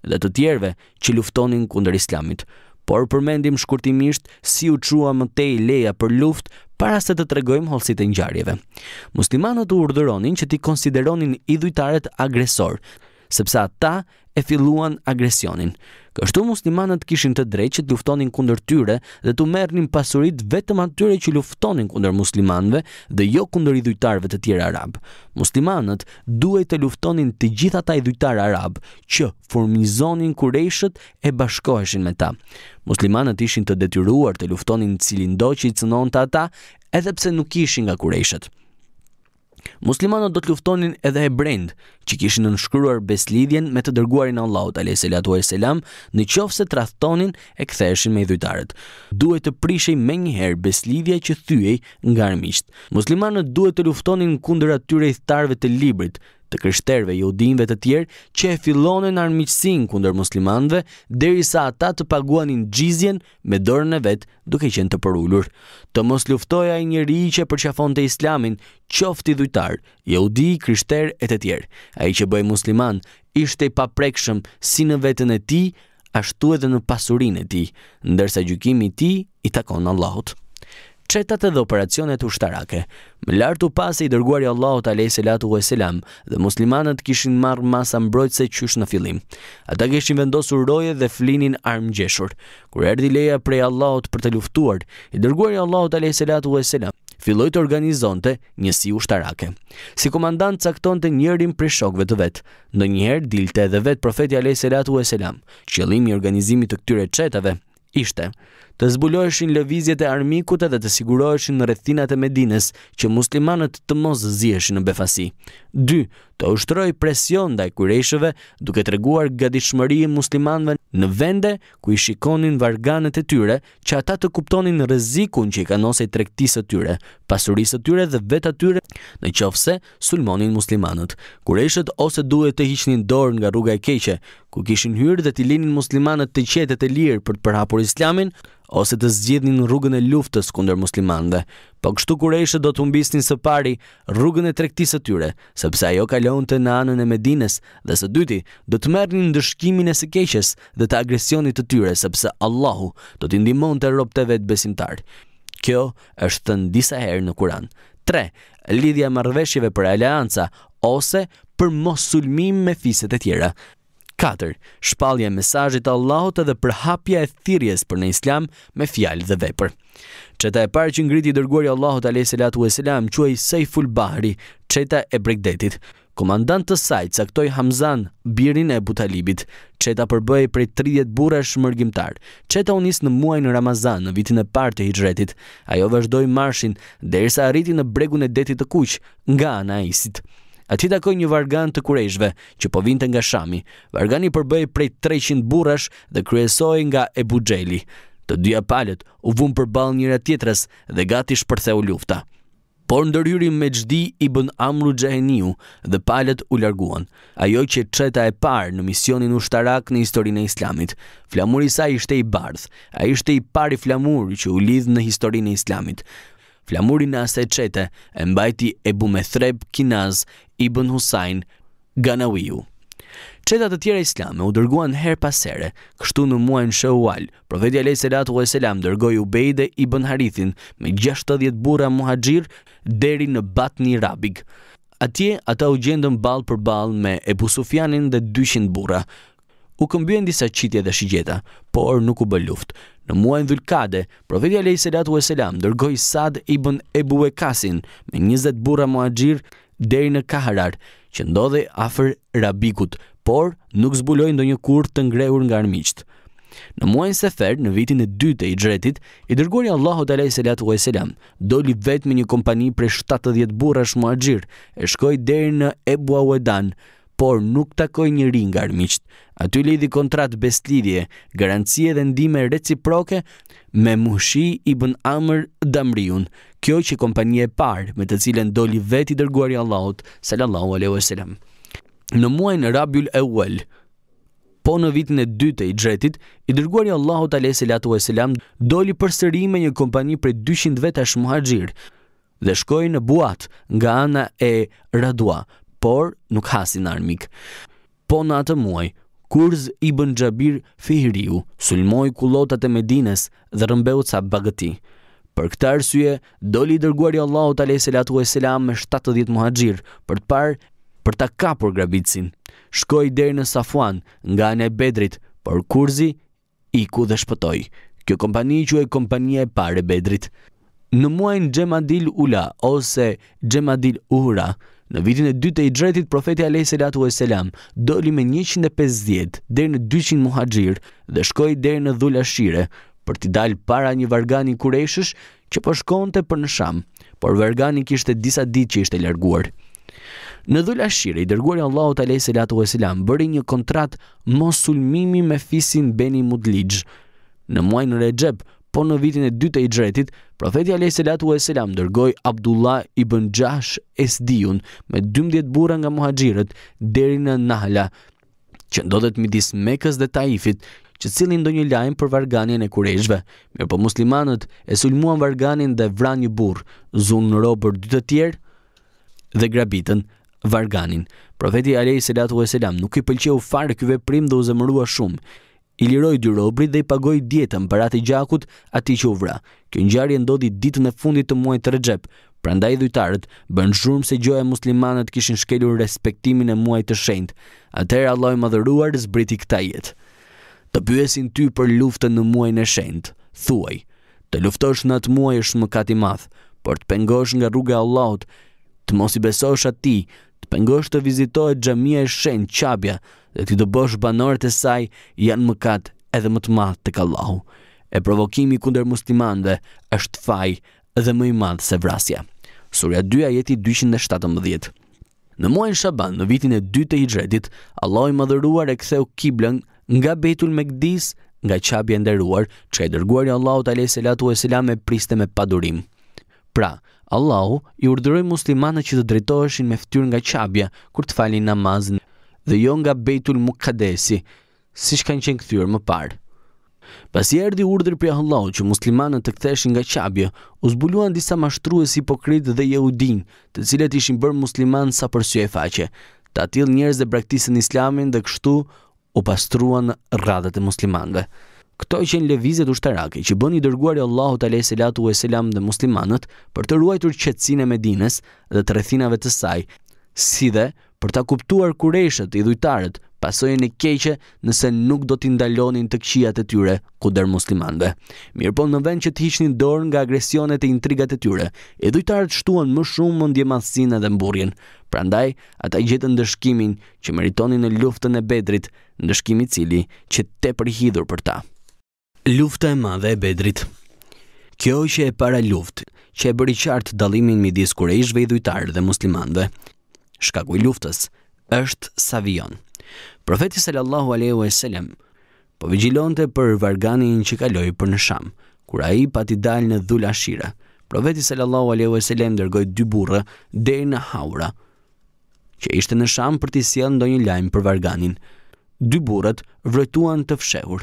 dhe të tjerve që luftonin kundër islamit. Por përmendim shkurtimisht si u qua i leja për luft para se të tregojmë holsit e njarjeve. Muslimanët u urdhëronin që ti konsideronin idhujtaret agresor, sepse ata e filluan agresionin. Kështu muslimanët kishin të drejtë që të luftonin kundër tyre dhe të merrnin pasuritë vetëm atyre që luftonin kundër muslimanëve dhe jo kundër idhujtarëve të tjerë arab. Muslimanët duhej të luftonin të gjithë ata idhujtarë arab që furnizonin kurëshët e bashkoheshin me ta. Muslimanët ishin të detyruar të luftonin do që i cënonte ata, edhe pse nuk kishin nga kurëshët muslimanët do të luftonin edhe e brend, që kishin nënshkruar beslidhjen me të dërguarin Allahut, alayhiselatu a.s. në qofë se trahtonin e ktheheshin me i dhujtarët. Duhet të prishej me njëherë beslidhja që thyej nga armiqt. Muslimanët duhet të luftonin kundër atyre i thtarve të librit, të kryshterve, judinëve të tjerë që e fillonin armiqësin kunder muslimanve, derisa ata të paguanin gjizjen me dorën e vetë duke qenë të përullur. Të mos luftoja ai njeri që përqafon të islamin, qofti dhujtar, jodi, kryshter e të tjerë. A i që bëj musliman ishte i paprekshëm si në vetën e ti, ashtu edhe në pasurin e ti, ndërsa gjukimi ti i takon Allahut. Çetat edhe operacionet ushtarake. Më lart u e i dërguari i Allahut Alayhi Salatu dhe muslimanët kishin marr masa mbrojtëse qysh në fillim. Ata kishin vendosur roje dhe flinin gjeshur. Kur erdhi leja prej Allahut për të luftuar, i dërguari i Allahut Alayhi Salatu filloi të organizonte njësi ushtarake. Si komandan caktonte njërin prej shokëve të vet, ndonjëherë dilte edhe vet profeti Alayhi Salatu Qëllimi i organizimit të këtyre çetave ishte të zbuloheshin lëvizjet e armikut edhe të siguroheshin në rrethinat e medines që muslimanët të mos zieshin në befasi. 2. Të ushtroj presion ndaj kurëshëve duke treguar i muslimanëve në vende ku i shikonin varganet e tyre që ata të kuptonin rrezikun që i kanosej trektisë tregtisë së tyre, pasurisë së tyre dhe vetë atyre në qoftë se sulmonin muslimanët. Kurëshët ose duhet të hiqnin dorë nga rruga e keqe ku kishin hyrë dhe t'i linin muslimanët të qetet e lirë për të përhapur islamin, ose të zgjidhnin rrugën e luftës kundër muslimanëve, po kështu kurëshët do të humbisnin së pari rrugën e tregtisë së tyre, sepse ajo kalonte në anën e Medinës dhe së dyti do të merrnin ndëshkimin e së keqes dhe të agresionit të tyre sepse Allahu do t'i ndihmonte robët e vet besimtar. Kjo është thënë disa herë në Kur'an. 3. Lidhja e marrëveshjeve për aleanca ose për mosulmim me fiset e tjera. 4. Shpallje mesajit Allahot edhe përhapja e thirjes për në islam me fjalë dhe vepër. Qeta e parë që ngriti dërguari Allahot a.s. quaj Sejful Bahri, qeta e bregdetit. Komandant të saj saktoj Hamzan, birin e Butalibit, qeta përbëj prej 30 bura shmërgjimtar. Qeta nis në muaj në Ramazan në vitin e partë të hijretit. Ajo vazhdoj marshin dhe irsa arriti në bregun e detit të kuq nga anaisit. isit. Ati takoj një vargan të kurejshve që po vinte nga shami. Vargani përbëj prej 300 burash dhe kryesoj nga e bugjeli. Të dyja palet u vun për bal njëra tjetrës dhe gati shpërtheu lufta. Por ndërhyri me gjdi i bën amru gjeheniu dhe palet u larguan. Ajo që qeta e parë në misionin u shtarak në historinë e islamit. Flamuri i saj ishte i bardh, a ishte i pari flamur që u lidh në historinë e islamit flamurin e asaj çete e mbajti Ebu Threb Kinaz ibn Husain Ganawiu. Çeta të tjera islame u dërguan her pas here, kështu në muajin Shawal, profeti alayhis salatu wasalam dërgoi Ubeide ibn Harithin me 60 burra muhaxhir deri në Batni Rabig. Atje ata u gjendën ball për ball me Ebu Sufjanin dhe 200 burra. U këmbyen disa qitje dhe shigjeta, por nuk u bë luftë. Në muajnë dhulkade, profetja lejë selat e selam dërgoj Sad i bën e buekasin me 20 burra muajgjir deri në kaharar që ndodhe afer rabikut, por nuk zbuloj ndo një kur të ngrehur nga armiqt. Në muajnë se ferë, në vitin e dyte i gjretit, i dërgurja Allahot Alej Selat e Selam, doli vetë me një kompani prej 70 burra shmuajgjir, e shkoj deri në Ebu Awedan, por nuk takoi një ring armiqt. Aty lidhi kontratë beslidhje, garancije dhe ndime reciproke me Mushi ibn Amr Damriun, kjo që kompanija e parë me të cilën doli vet i dërguari Allahut sallallahu alaihi wasallam. Në muajin Rabiul Awwal, po në vitin e dytë të Hijretit, i dërguari i Allahut alaihi salatu wasallam doli përsëri me një kompani prej 200 veta tash muhaxhir dhe shkoj në Buat nga ana e Radua por nuk hasin armik. Po në atë muaj, kurz i bën gjabir fihriu, sulmoj kulotat e medines dhe rëmbeu ca bagëti. Për këtë arsye, doli li dërguari Allahu të lesel atu e selam me 70 muhajgjir, për të parë për të kapur grabicin. Shkoj deri në Safuan, nga anë e bedrit, por kurzi, i ku dhe shpëtoj. Kjo kompani që e kompani e pare bedrit. Në muajin Gjemadil Ula ose Gjemadil Uhura, Në vitin e 2 të Hijrëtit profeti Alayhis salatu vesselam doli me 150 deri në 200 muhaxhir dhe shkoi deri në Dhul Ashire për t'i dalë para një vargani kureshës që po shkonte për në Sham, por vargani kishte disa ditë që ishte larguar. Në Dhul Ashire i dërguari Allahu Alayhis salatu vesselam bëri një kontratë mosulmimi me fisin Beni Mudlij. Në muajin Rexhep, po në vitin e 2 të Hijretit, profeti Alayhis salatu wa salam dërgoi Abdullah ibn Jahsh Esdiun me 12 burra nga muhaxhirët deri në Nahla, që ndodhet midis Mekës dhe Taifit, që cilin do një lajmë për varganin e kurejshve. Mirë po muslimanët e sulmuan varganin dhe vra një burë, zunë në robër dy të tjerë dhe grabitën varganin. Profeti Alej Selatu e Selam nuk i pëlqeu farë këve prim dhe u zemërua shumë i liroj dy robrit dhe i pagoj djetën për ati gjakut ati që uvra. Kjo ngjarje ndodhi ditë në fundit të muaj të Prandaj pra nda i dhujtarët bën shumë se gjoja muslimanët kishin shkelur respektimin e muaj të shend, atër Allah i madhëruar zbriti këta jetë. Të pyesin ty për luftën në muaj në shend, thuaj, të luftosh në atë muaj është më kati math, por të pengosh nga rruga Allahut, të mos i besosh ati, të pengosh të vizitohet xhamia e shend qabja, dhe ti do bësh banorët e saj janë mëkat edhe më të madh tek Allahu. E provokimi kundër muslimanëve është faj dhe më i madh se vrasja. Surja 2 ajeti 217. Në muajin Shaban, në vitin e 2 të hijretit, Allahu i madhëruar e ktheu kiblën nga me Meqdis, nga qabja e nderuar, që e dërguar Allahu te alayhi salatu wa e priste me padurim. Pra, Allahu i urdhëroi muslimanët që të drejtoheshin me fytyrë nga qabja kur të falin namazin dhe jo nga Beitul Muqaddesi, siç kanë qenë kthyer më parë. Pasi erdhi urdhri prej Allahut që muslimanët të ktheshin nga qabja, u zbuluan disa mashtrues hipokrit dhe jeudin, të cilët ishin bërë musliman sa për sy e faqe, të atill njerëz dhe braktisën islamin dhe kështu u pastruan rradhët e muslimanëve. Kto që qenë levizet ushtarake që bën i dërguar e Allahu të lejë selatu e selam dhe muslimanët për të ruajtur qetësinë e Medinës dhe të rrethinave të saj, si dhe për ta kuptuar kureshët i dhujtarët pasojën e keqe nëse nuk do t'i ndalonin të këqiat e tyre ku dërë muslimande. Mirë po në vend që t'hishtin dorën nga agresionet e intrigat e tyre, i dhujtarët shtuan më shumë më ndje masinë edhe mburjen, pra ndaj ata i gjithë ndëshkimin që meritonin në luftën e bedrit, ndëshkimi cili që te përhidhur për ta. Lufta e madhe e bedrit Kjo që e para luftë, që e bëri qartë dalimin midis kurejshve i dhujtarë dhe muslimanve, shkaku i luftës është Savion. Profeti sallallahu alaihi wasallam po vigjilonte për varganin që kaloi për në Sham, kur ai pati dalë në Dhul Ashira. Profeti sallallahu alaihi wasallam dërgoi dy burrë deri në Haura, që ishte në Sham për të sjellë ndonjë lajm për varganin. Dy burrët vrojtuan të fshehur.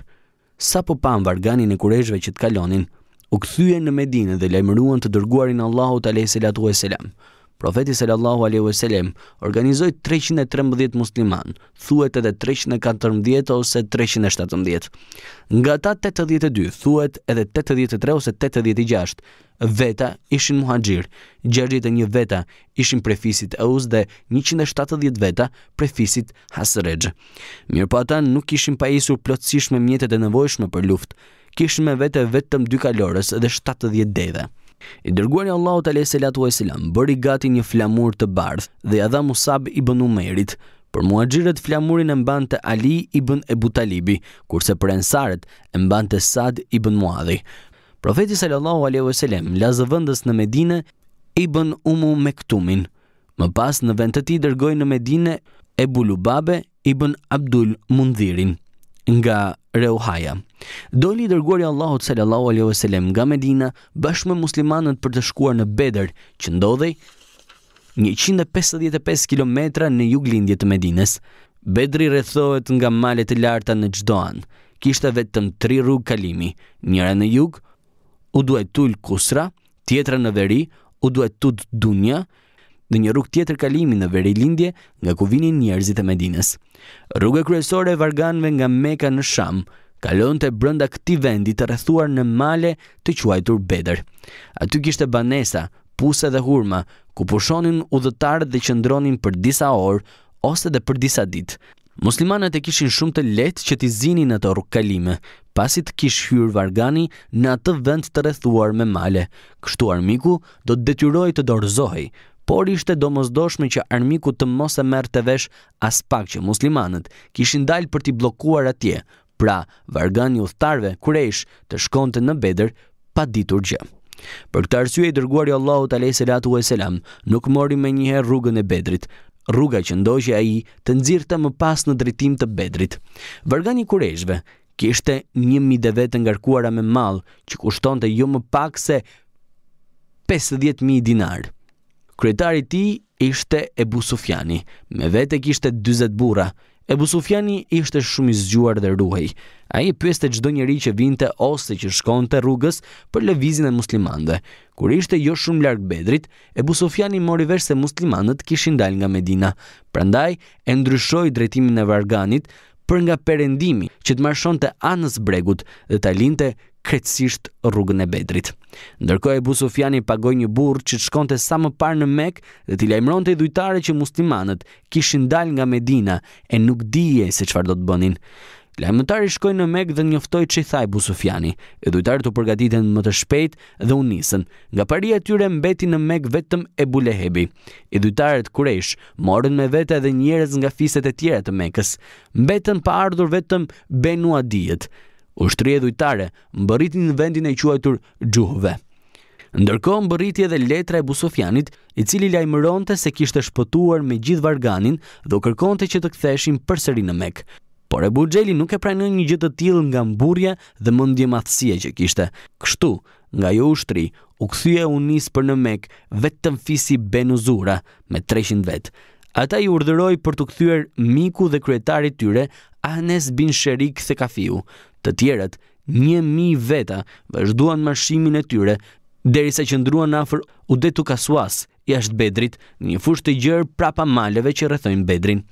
Sa po pan varganin e kurëshve që të kalonin, u kthyen në Medinë dhe lajmëruan të dërguarin Allahut alayhi e wasalam. Profeti sallallahu alaihi wasallam organizoi 313 musliman, thuhet edhe 314 ose 317. Nga ata 82 thuhet edhe 83 ose 86 veta ishin muhaxhir, 61 veta ishin prefisit Aws dhe 170 veta prefisit Hasrej. Mirpo ata nuk kishin pajisur plotësisht me mjetet e nevojshme për luftë. Kishin me vete vetëm 2 kalorës dhe 70 deve. I dërguari Allahu te lejselatu selam bëri gati një flamur të bardh dhe ia dha Musab ibn Umerit. Për muaxhirët flamurin e mbante Ali ibn Ebu Talibi, kurse për ensaret e mbante Sad ibn Muadhi. Profeti sallallahu alaihi wasallam la zëvendës në Medinë ibn Umu Mektumin. Më pas në vend të tij dërgoi në Medinë Ebu Lubabe ibn Abdul Mundhirin nga Reuhaja. Doli dërguari Allahu sallallahu alaihi wasallam nga Medina bashkë me muslimanët për të shkuar në Bedër, që ndodhej 155 kilometra në juglindje të Medinës. Bedri rrethohet nga male të larta në çdo anë. Kishte vetëm 3 rrugë kalimi, njëra në jug, u duhet tul Kusra, tjetra në veri, u duhet tut Dunja, dhe një rrugë tjetër kalimi në veri lindje nga ku vinin njerëzit e Medinës. Rruga kryesore e varganëve nga Mekka në Sham kalon të brënda këti vendi të rrethuar në male të quajtur bedër. Aty kishte banesa, puse dhe hurma, ku pushonin udhëtarët dhe qëndronin për disa orë ose dhe për disa ditë. Muslimanët e kishin shumë të letë që t'i zini në të rrugë kalime, pasit kishë hyrë vargani në atë vend të rrethuar me male. Kështu armiku do të detyroj të dorëzohi, por ishte do mëzdoshme që armiku të mos e mërë të vesh as pak që muslimanët kishin dalë për t'i blokuar atje, pra vargani u thtarve kurejsh të shkonte në Bedër pa ditur gjë. Për këtë arsye i dërguar i Allahu të lejë selatu e nuk mori me njëherë rrugën e bedrit, rruga që ndoshe a i të nxirrte të më pas në dritim të bedrit. Vargani kurejshve, kishte një mi dhe vetë nga me mall që kushton të ju jo më pak se 50.000 dinarë. Kryetari i tij ishte Ebu Sufjani, me vete kishte 40 burra. Ebu Sufjani ishte shumë i zgjuar dhe ruhej. Ai pyeste çdo njeri që vinte ose që shkonte rrugës për lëvizjen e muslimanëve. Kur ishte jo shumë larg Bedrit, Ebu Sufjani mori vesh se muslimanët kishin dalë nga Medina. Prandaj e ndryshoi drejtimin e Varganit, për nga perendimi që të marshon të anës bregut dhe të linte kretësisht rrugën e bedrit. Ndërkoj e Busufjani pagoj një burë që të shkonte sa më parë në mek dhe t'i lejmëron të i dujtare që muslimanët kishin dal nga Medina e nuk dije se qëfar do të bënin. Lajmëtari shkoj në Mekë dhe njoftoj që i thaj Busufjani. E të përgatitën më të shpejt dhe u nisën. Nga paria tyre mbeti në Mekë vetëm e Bulehebi. E dujtarët kuresh morën me vete edhe njerëz nga fiset e tjera të Mekës. Mbetën pa ardhur vetëm Benua Dijet. Ushtri e dujtare më bëritin në vendin e quajtur Gjuhve. Ndërkohë mbërriti edhe letra e Busufianit, i cili lajmëronte se kishte shpëtuar me gjithë varganin dhe kërkonte që të ktheheshin përsëri në Mekë por e burgjeli nuk e pranën një gjithë të tjilë nga mburja dhe mëndje mathësie që kishte. Kështu, nga jo ushtri, u këthyja u njësë për në mekë vetëm fisi Benuzura me 300 vetë. Ata i urdhëroi për të këthyër miku dhe kryetari tyre Anes bin Sherik Thekafiu. Të tjerët, 1000 veta, vazhduan marshimin e tyre derisa qëndruan afër Udetu Kasuas, jashtë Bedrit, një fushë të gjerë prapa maleve që rrethojnë Bedrin.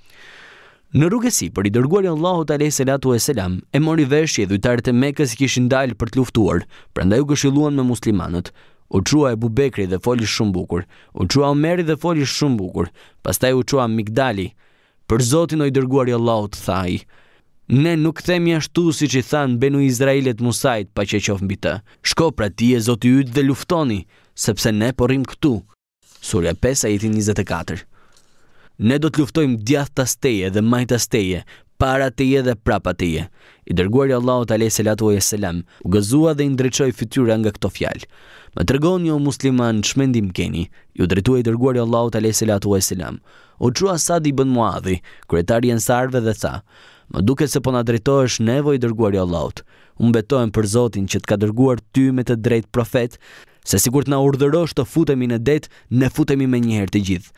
Në rrugësi për i dërguar i Allahut alayhi salatu salam, e mori vesh që dhujtarët e Mekës kishin dalë për të luftuar, prandaj u këshilluan me muslimanët. U qua e Bubekri dhe foli shumë bukur, u qua Omeri dhe foli shumë bukur, pastaj u qua Migdali. Për Zotin o i dërguar i Allahut thaj, Ne nuk themi ashtu si që i thanë benu Izraelit Musajt pa që e qofë mbi të. Shko pra ti e Zotin ytë dhe luftoni, sepse ne porim këtu. Surja 5 a 24 ne do të luftojmë djath të steje dhe majtë të steje, para të je dhe prapa të je. I dërguar i Allahu të alej e selam, u gëzua dhe i ndryqoj fytyra nga këto fjalë. Më të rgonë një musliman në shmendim keni, ju dretu e i dërguar i Allahu të e selam. U qua sa di bën muadhi, kretar jenë sarve dhe tha, më duke se po në dreto është nevoj i dërguar i Allahu të, unë betojnë për Zotin që të ka dërguar ty me të drejt profet, se si të na urdhërosh të futemi në det, ne futemi me njëherë të gjithë.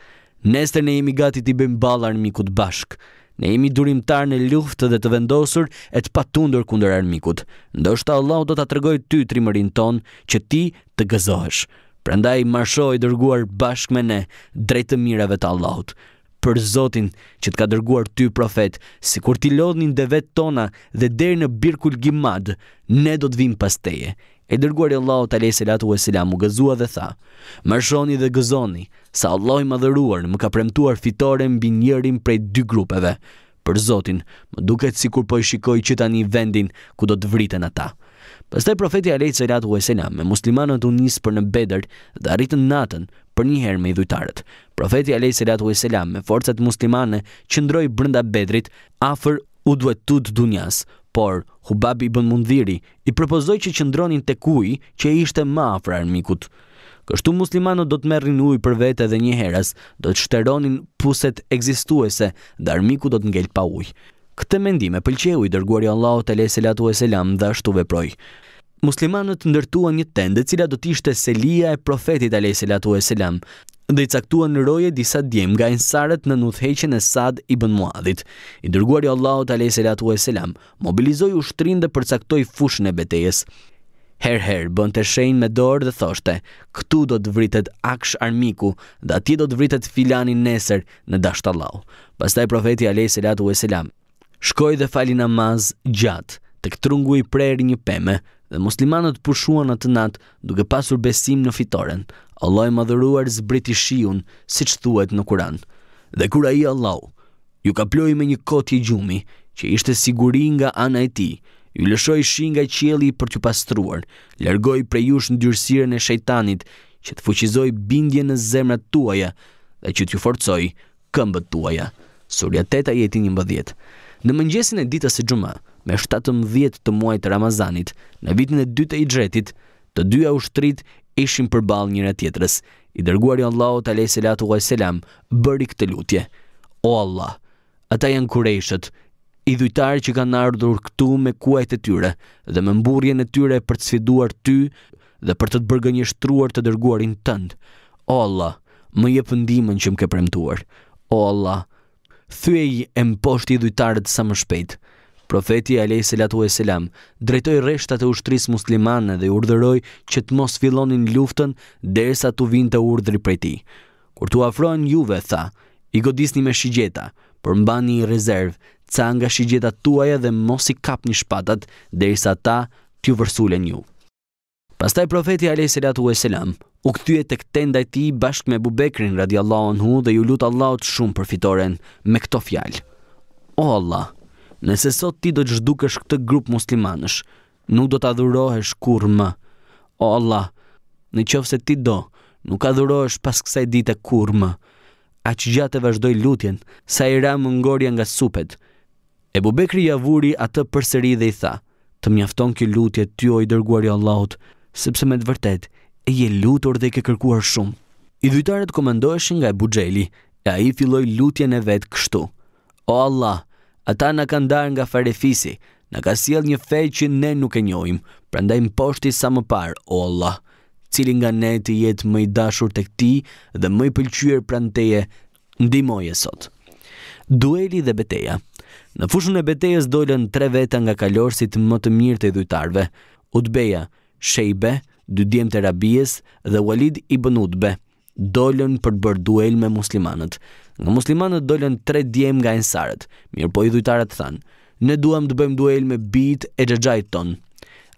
Nester ne jemi gati t'i bëjmë balë armikut bashk. Ne jemi durimtar në luftë dhe të vendosur e të patundur kundër armikut. Ndoshta Allahu do ta tregojë ty trimërin ton që ti të gëzohesh. Prandaj marsho i dërguar bashk me ne drejt të mirave të Allahut. Për Zotin që të ka dërguar ty profet, sikur ti lodhnin devet tona dhe deri në Birkul Gimad, ne do të vim pas teje. E dërguar i Allahu të lejë selatu e u gëzua dhe tha, Mërshoni dhe gëzoni, sa Allah i madhëruar më ka premtuar fitore mbi njërin prej dy grupeve. Për Zotin, më duket si kur po i shikoj që tani vendin ku do të vriten ata. Pastaj profeti Alayhi Salatu wa Salam me muslimanët u nis për në Bedër dhe arritën natën për një herë me i dhujtarët. Profeti Alayhi Salatu wa Salam me forcat muslimane qëndroi brenda Bedrit afër u Dunyas, por Hubabi ibn Mundhiri i propozoi që qëndronin tek uji që ishte më afër armikut. Kështu muslimanët do të merrin ujë për vete dhe një herës do të shteronin puset ekzistuese dhe armiku do të ngel pa ujë. Këtë mendim e pëlqeu i dërguari Allahu te lejselatu e selam dhe ashtu veproi. Muslimanët ndërtuan një tendë e cila do të ishte selia e profetit alayhis salatu wa selam, dhe i caktuan roje disa djem nga ensaret në nutheqen e Sad i bën muadit. I dërguar i Allahot a.s. mobilizoj mobilizoi shtrin dhe përcaktoi fushën e betejes. her bën të shenjë me dorë dhe thoshte, këtu do të vritet aksh armiku dhe ati do të vritet filanin nesër në dashtalau. Pastaj profeti a.s. shkoj dhe fali namaz gjatë, të këtrungu i prerë një peme, dhe muslimanët pushuan atë natë duke pasur besim në fitoren. Allah i madhëruar zbriti shiun, si që thuet në kuran. Dhe kura i Allah, ju ka ploj me një koti gjumi, që ishte siguri nga ana e ti, ju lëshoj shi nga qieli për të pastruar, lërgoj prej jush në dyrsiren e shejtanit, që të fuqizoj bindje në zemrat tuaja, dhe që të ju forcoj këmbët tuaja. Surja teta jeti një mbëdhjet. Në mëngjesin e ditës e gjuma, me 17 të muaj të Ramazanit, në vitin e 2 të i gjretit, të dyja ushtrit ishin përball njëra tjetrës. I dërguari Allahut alayhi salatu wa salam bëri këtë lutje: O Allah, ata janë kurëshët, i dhujtar që kanë ardhur këtu me kuajt e tyre dhe me mburrjen e tyre për të sfiduar ty dhe për të të bërgënjështruar të dërguarin tënd. O Allah, më jep ndihmën që më ke premtuar. O Allah, thyej e mposht i dhujtarët sa më shpejt. Profeti Alej Selatu e Selam drejtoj reshtat e ushtris muslimane dhe urdëroj që të mos filonin luftën dhe sa të vind të urdri prej ti. Kur të afrojnë juve, tha, i godisni me shigjeta, për mba një rezervë, ca nga shigjeta tuaja dhe mos i kap një shpatat dhe i sa ta t'ju vërsulen një. Pastaj profeti Alej Selatu e Selam u këtyje të këtenda i ti bashkë me Bubekrin radiallahu në hu dhe ju lutë Allahot shumë për fitoren me këto fjalë. O Allah! nëse sot ti do të zhdukesh këtë grup muslimanësh, nuk do të adhurohesh kur më. O Allah, në qofë se ti do, nuk adhurohesh pas kësaj dite kur më. A që gjatë e vazhdoj lutjen, sa i ramë ngorja nga supet. E bubekri javuri atë përseri dhe i tha, të mjafton kjo lutje ty o i dërguari Allahut, sepse me të vërtet e je lutur dhe i ke kërkuar shumë. I dhujtarët komendoeshin nga e bugjeli, e a i filloj lutjen e vetë kështu. O Allah, ata na kanë darë nga farefisi, na ka sjell një fej që ne nuk e njohim. Prandaj mposhti sa më parë, o Allah, cili nga ne të jetë më i dashur tek ti dhe më i pëlqyer pran teje, ndihmoje sot. Dueli dhe beteja. Në fushën e betejës dolën tre veta nga kalorësit më të mirë të dhujtarve, Utbeja, Shejbe, dy djemtë të dhe Walid i Utbe dolën për të bërë duel me muslimanët. Nga muslimanët dollën 3 djem nga ensaret, mirë po i dhujtarët thanë, ne duham të bëjmë duel me bit e gjëgjajt tonë.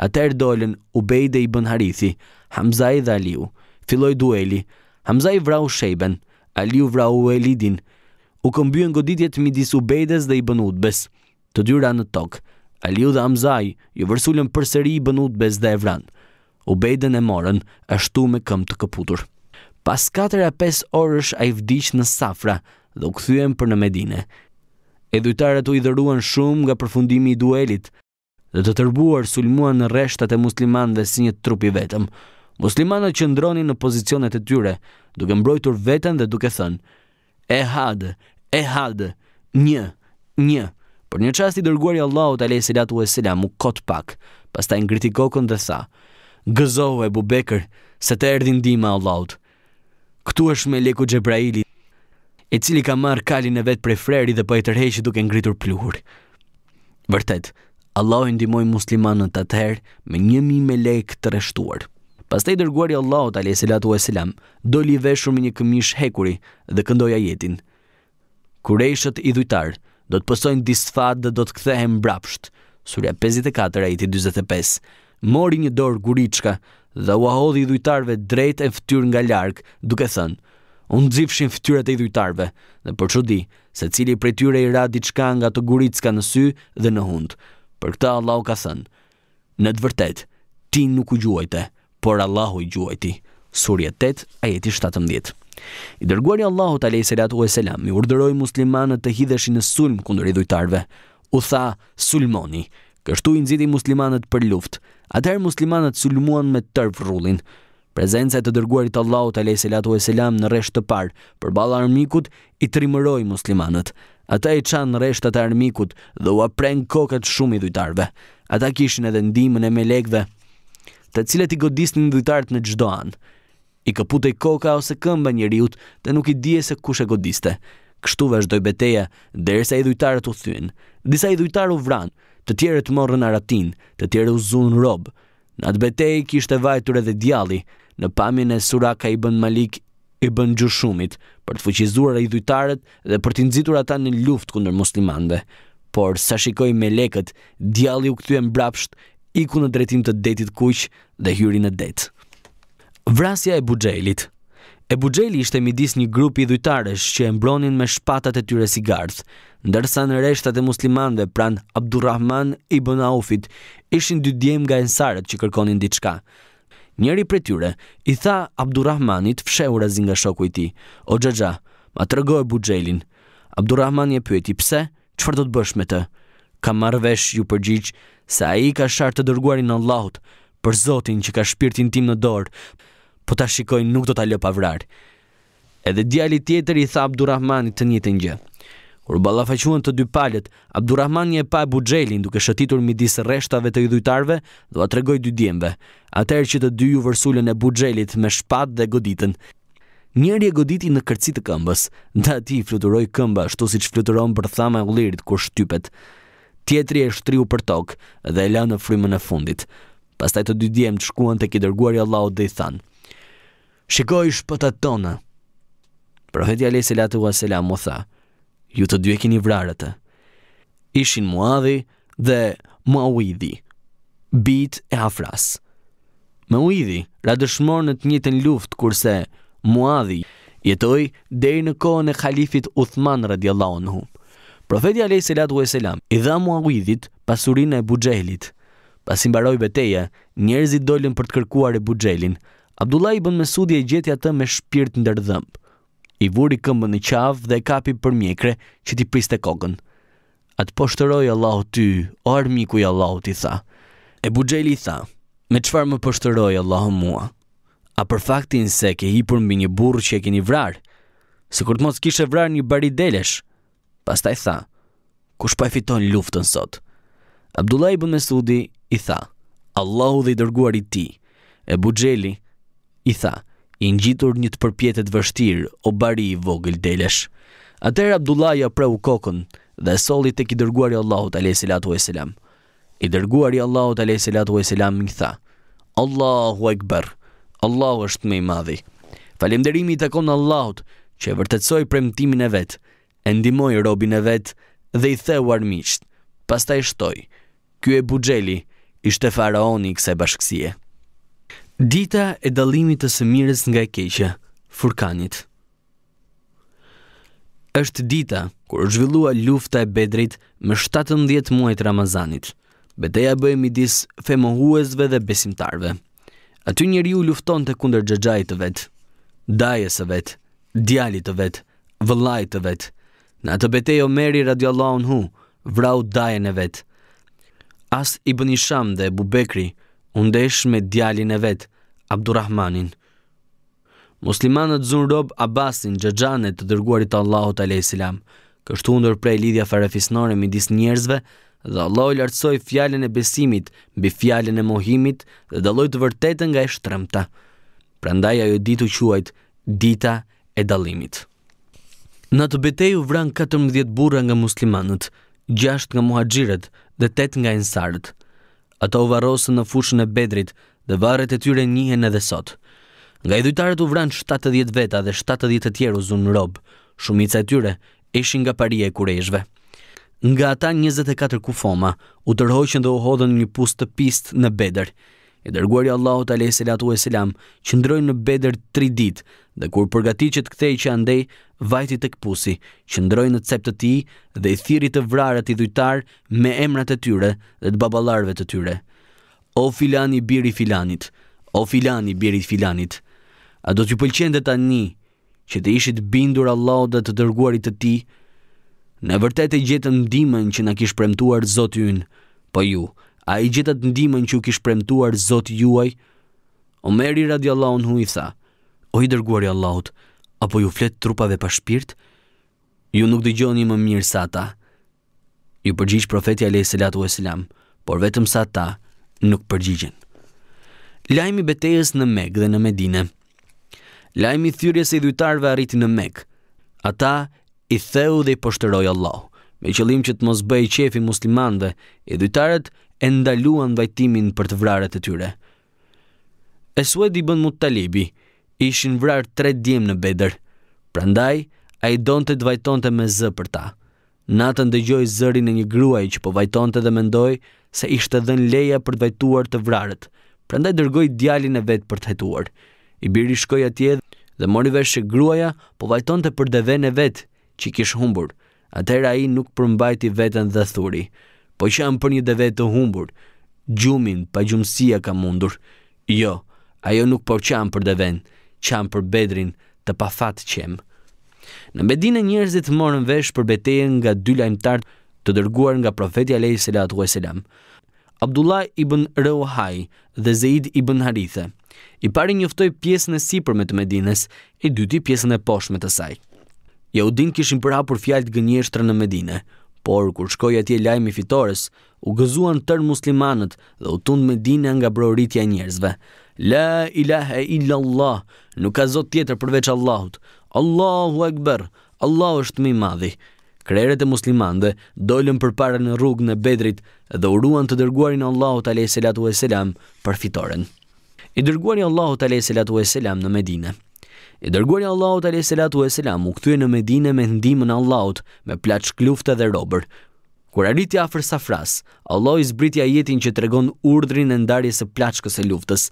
Atër dollën Ubej i bën Harithi, Hamzaj dhe Aliu, filloj dueli, Hamzaj vrau Shejben, Aliu vrau Elidin, u këmbyën goditjet midis Ubejdes dhe i bën Utbes, të dyra në tokë, Aliu dhe Hamzaj ju vërsullën për sëri i bën Utbes dhe Evran, Ubejden e morën ashtu me këm të këputur. Pas 4-5 orësh a i vdish në safra dhe u këthyem për në Medine. E dujtarët u i dëruan shumë nga përfundimi i duelit dhe të tërbuar sulmuan në reshtat e dhe si një trupi vetëm. Muslimanët që ndroni në pozicionet e tyre, duke mbrojtur vetën dhe duke thënë, e hadë, e hadë, një, një, për një qasti dërguar i Allahut a lejë silatu e silam u kot pak, pas ta ngriti kokën dhe tha, gëzohu e bubekër, se të erdi ndima Allahut, këtu është me leku Gjebraili, e cili ka marrë kalin e vetë prej freri dhe po e tërheshi duke ngritur pluhur. Vërtet, Allah i ndimoj muslimanët të atëherë me një mi me lek të reshtuar. Pas të i dërguari Allah, tali e selatu e selam, do li veshur me një këmish hekuri dhe këndoja jetin. Kurejshët i dhujtar, do të pësojnë disfat dhe do të kthehem brapsht, surja 54 e 25, mori një dorë guriçka dhe u ahodhi i dhujtarve drejt e fëtyr nga larkë, duke thënë, unë dzifshin ftyrat e i dhujtarve, dhe për qëdi, se cili për tyre i ra diçka nga të guriçka në sy dhe në hundë. Për këta Allah u ka thënë, në të vërtet, ti nuk u gjuajte, por Allahu i gjuajti. Surja 8, ajeti 17. I dërguari Allahu te alejhi salatu e selam i urdhëroi muslimanët të hidheshin në sulm kundër dhujtarve U tha: "Sulmoni." Kështu i nxiti muslimanët për luftë Atëherë muslimanët sulmuan me tërë rrullin. Prezenca e të dërguarit Allahut alayhi salatu wa salam në rresht të parë përballë armikut i trimëroi muslimanët. Ata i çan rreshtat e armikut dhe u apren kokët shumë i dhujtarve. Ata kishin edhe ndihmën e melekëve, të cilët i godisnin dhujtarët në çdo an. I kaputej koka ose këmba njeriu të nuk i dije se kush e godiste. Kështu vazhdoi betejë derisa i dhujtarët u thyen. Disa i dhujtarë u vranë, të tjerët morën aratin, të tjerë u zunë robë. Në atë betej kishte vajtur edhe djali, në pamin e suraka i bën Malik i bën gjushumit, për të fuqizuar i dhujtarët dhe për të nëzitur ata në luft kundër muslimande. Por, sa shikoj me leket, djali u këtujem brapsht, iku në drejtim të detit kuq dhe hyri në det. Vrasja e bugjelit E Bugjeli ishte midis një grupi i dhujtarësh që e mbronin me shpatat e tyre sigarth, ndërsa në reshtat e muslimanëve pran Abdurrahman i Bonaufit ishin dy djem nga ensaret që kërkonin diçka. Njeri për tyre i tha Abdurrahmanit fsheu razin nga shoku i ti, o gjëgja, ma të rëgo e Bugjelin. Abdurrahman je pyeti pse, qëfar do të bësh me të? Ka marvesh ju përgjigj se a i ka shartë të dërguarin në Allahut, për Zotin që ka shpirtin tim në dorë, po ta shikoj nuk do ta lë pa vrar. Edhe djali tjetër i tha Abdurrahmanit të njëjtën gjë. Kur ballafaquan të dy palët, Abdurrahmani e pa Buxhelin duke shëtitur midis rreshtave të idhujtarve, do ta tregoj dy djembe. Atëherë që të dy ju vërsulën e Buxhelit me shpatë dhe goditën. Njëri e goditi në kërci të këmbës, nda ti fluturoj këmba ashtu si që fluturon për thama e ullirit kur shtypet. Tjetri e shtriu për tokë dhe e la në frymën e fundit. Pastaj të dy djemë të shkuan të kidërguar i Allahot dhe i thanë shikoj shpëtat tona. Profeti Ali Selatu wa Selam tha, ju të dy e kini vrarëtë. Ishin Muadhi dhe Muawidhi, bit e afras. Muawidhi ra dëshmor në të njëtën luft kurse Muadhi jetoj deri në kohën e khalifit Uthman radiallahu anhu. Profeti Ali Selatu wa Selam i dha Muawidhit pasurinë e Buxhelit. Pas i beteja, betejë, njerëzit dolën për të kërkuar e Buxhelin, Abdullah i bën me sudi e gjeti atë me shpirt në I vur i në qavë dhe kapi për mjekre që ti priste kokën. Atë po shtërojë Allahu ty, o armiku i Allahu ti tha. E bu i tha, me qëfar më po Allahu mua? A për faktin se ke hipur mbi një burë që e keni vrarë? Se kur të mos kishe vrarë një bari delesh? Pas ta i tha, kush pa po e fiton luftën sot? Abdullah i bën me sudi i tha, Allahu dhe i dërguar i ti, e i tha, i tha, i ngjitur një të përpjetet vështirë, o bari i vogël delesh. Ater Abdullah ja preu kokën dhe solli tek i dërguari Allahut alayhi salatu wasalam. I dërguari Allahut alayhi salatu i tha: Allahu Akbar. Allahu është më i madhi. Falënderimi i takon Allahut që e vërtetsoi premtimin e vet, e ndihmoi robin e vet dhe i theu armiqt. Pastaj shtoi: Ky e Buxheli ishte faraoni i kësaj bashkësie. Dita e dalimit të së mirës nga e keqe, furkanit. Êshtë dita, kur është zhvillua lufta e bedrit me 17 muajt Ramazanit. Beteja bëjë midis femohuesve dhe besimtarve. Aty njëri u lufton të kunder gjëgjajt të vetë, dajes të vetë, djalit të vetë, vëllajt të vetë. Në atë betejo meri radiallon hu, vrau dajen e vetë. As i sham dhe bubekri, undesh me djalin e vetë, Abdurrahmanin. Muslimanët zun rob Abbasin, Gjexhane të dërguarit të Allahut alayhis salam. Kështu ndër prej lidhja farefisnore midis njerëzve dhe Allah i lartësoj fjallin e besimit bi fjallin e mohimit dhe dalloj të vërtetën nga e shtrëmta. Prandaj ajo ditu quajt dita e dalimit. Në të beteju vran 14 burra nga muslimanët, 6 nga muhajgjiret dhe 8 nga ensarët. Ato u varosën në fushën e bedrit, dhe varet e tyre njëhen edhe sot. Nga i dhujtarët u vran 70 veta dhe 70 të tjeru zunë në robë, shumica e tyre eshin nga paria e kurejshve. Nga ata 24 kufoma, u tërhojshën dhe u hodhen një pustë të pistë në bedër. E dërguari Allahot a.s. që ndrojnë në bedër 3 ditë, dhe kur përgati që të kthej që andej, vajti të këpusi, që ndrojnë në cep të ti dhe i thirit të vrarët i me emrat e tyre dhe të baballarëve të tyre. O filani biri filanit, o filani biri filanit, a do t'ju pëlqen dhe ta një që të ishit bindur Allah dhe të dërguarit të ti, në vërtet e gjithë në ndimën që në kishë premtuar zotë yn, po ju, a i gjithë atë ndimën që u kishë premtuar zotë juaj, o meri radi Allah në hujë tha, o i dërguari Allahut, apo ju fletë trupave pa shpirt, ju nuk dhe gjoni më mirë sa ta, ju përgjish profetja lejë selatu e selam, por vetëm sa ta, nuk përgjigjen. Lajmi betejës në Mekë dhe në Medinë. Lajmi thyrjes e dhujtarve arriti në Mekë. Ata i theu dhe i poshtëroi Allah me qëllim që të mos bëjë qefi muslimanëve, e dhujtarët e ndaluan vajtimin për të vrarët e tyre. E suedi bën mut talibi, ishin vrarë tre djemë në beder, prandaj a i donë të dvajton të me zë për ta. Natën dëgjoj zërin e një gruaj që po vajton të dhe mendoj se ishte dhe në leja për të vajtuar të vrarët, prandaj dërgoj djalin e vetë për të hetuar. I biri shkoj atje dhe mori vesh që gruaja po vajton të për dheve e vetë që kishë humbur, atër i nuk përmbajti vetën dhe thuri, po që am për një dheve të humbur, gjumin pa gjumësia ka mundur. Jo, ajo nuk po që am për dheven, që am për bedrin të pa fatë qemë. Në Medinë njerëzit morën vesh për betejën nga dy lajmtar të dërguar nga profeti Alayhi Salatu Wassalam. Abdullah ibn Rawhai dhe Zeid ibn Harithe. I pari njoftoi pjesën e sipërme të Medinës, i dyti pjesën e poshtme të saj. Jeudin kishin për hapur fjalë gënjeshtra në Medinë, por kur shkoi atje lajmi fitores, u gëzuan tër muslimanët dhe u tund Medinë nga broritja e njerëzve. La ilahe illa Allah, nuk ka zot tjetër përveç Allahut, Allahu Akbar, Allahu është më i madhi. Kreret e muslimande dolën për në rrugë në bedrit dhe uruan të dërguarin Allahu të alej selatu e selam për fitoren. I dërguari Allahu të alej selatu e selam në Medine. I dërguari Allahu të alej selatu e selam u kthye në Medine me ndimën Allahut me plaçkë klufta dhe robër. Kur arriti afër safras, Allahu i zbriti ajetin që tregon urdhrin e ndarjes së plaçkës së luftës.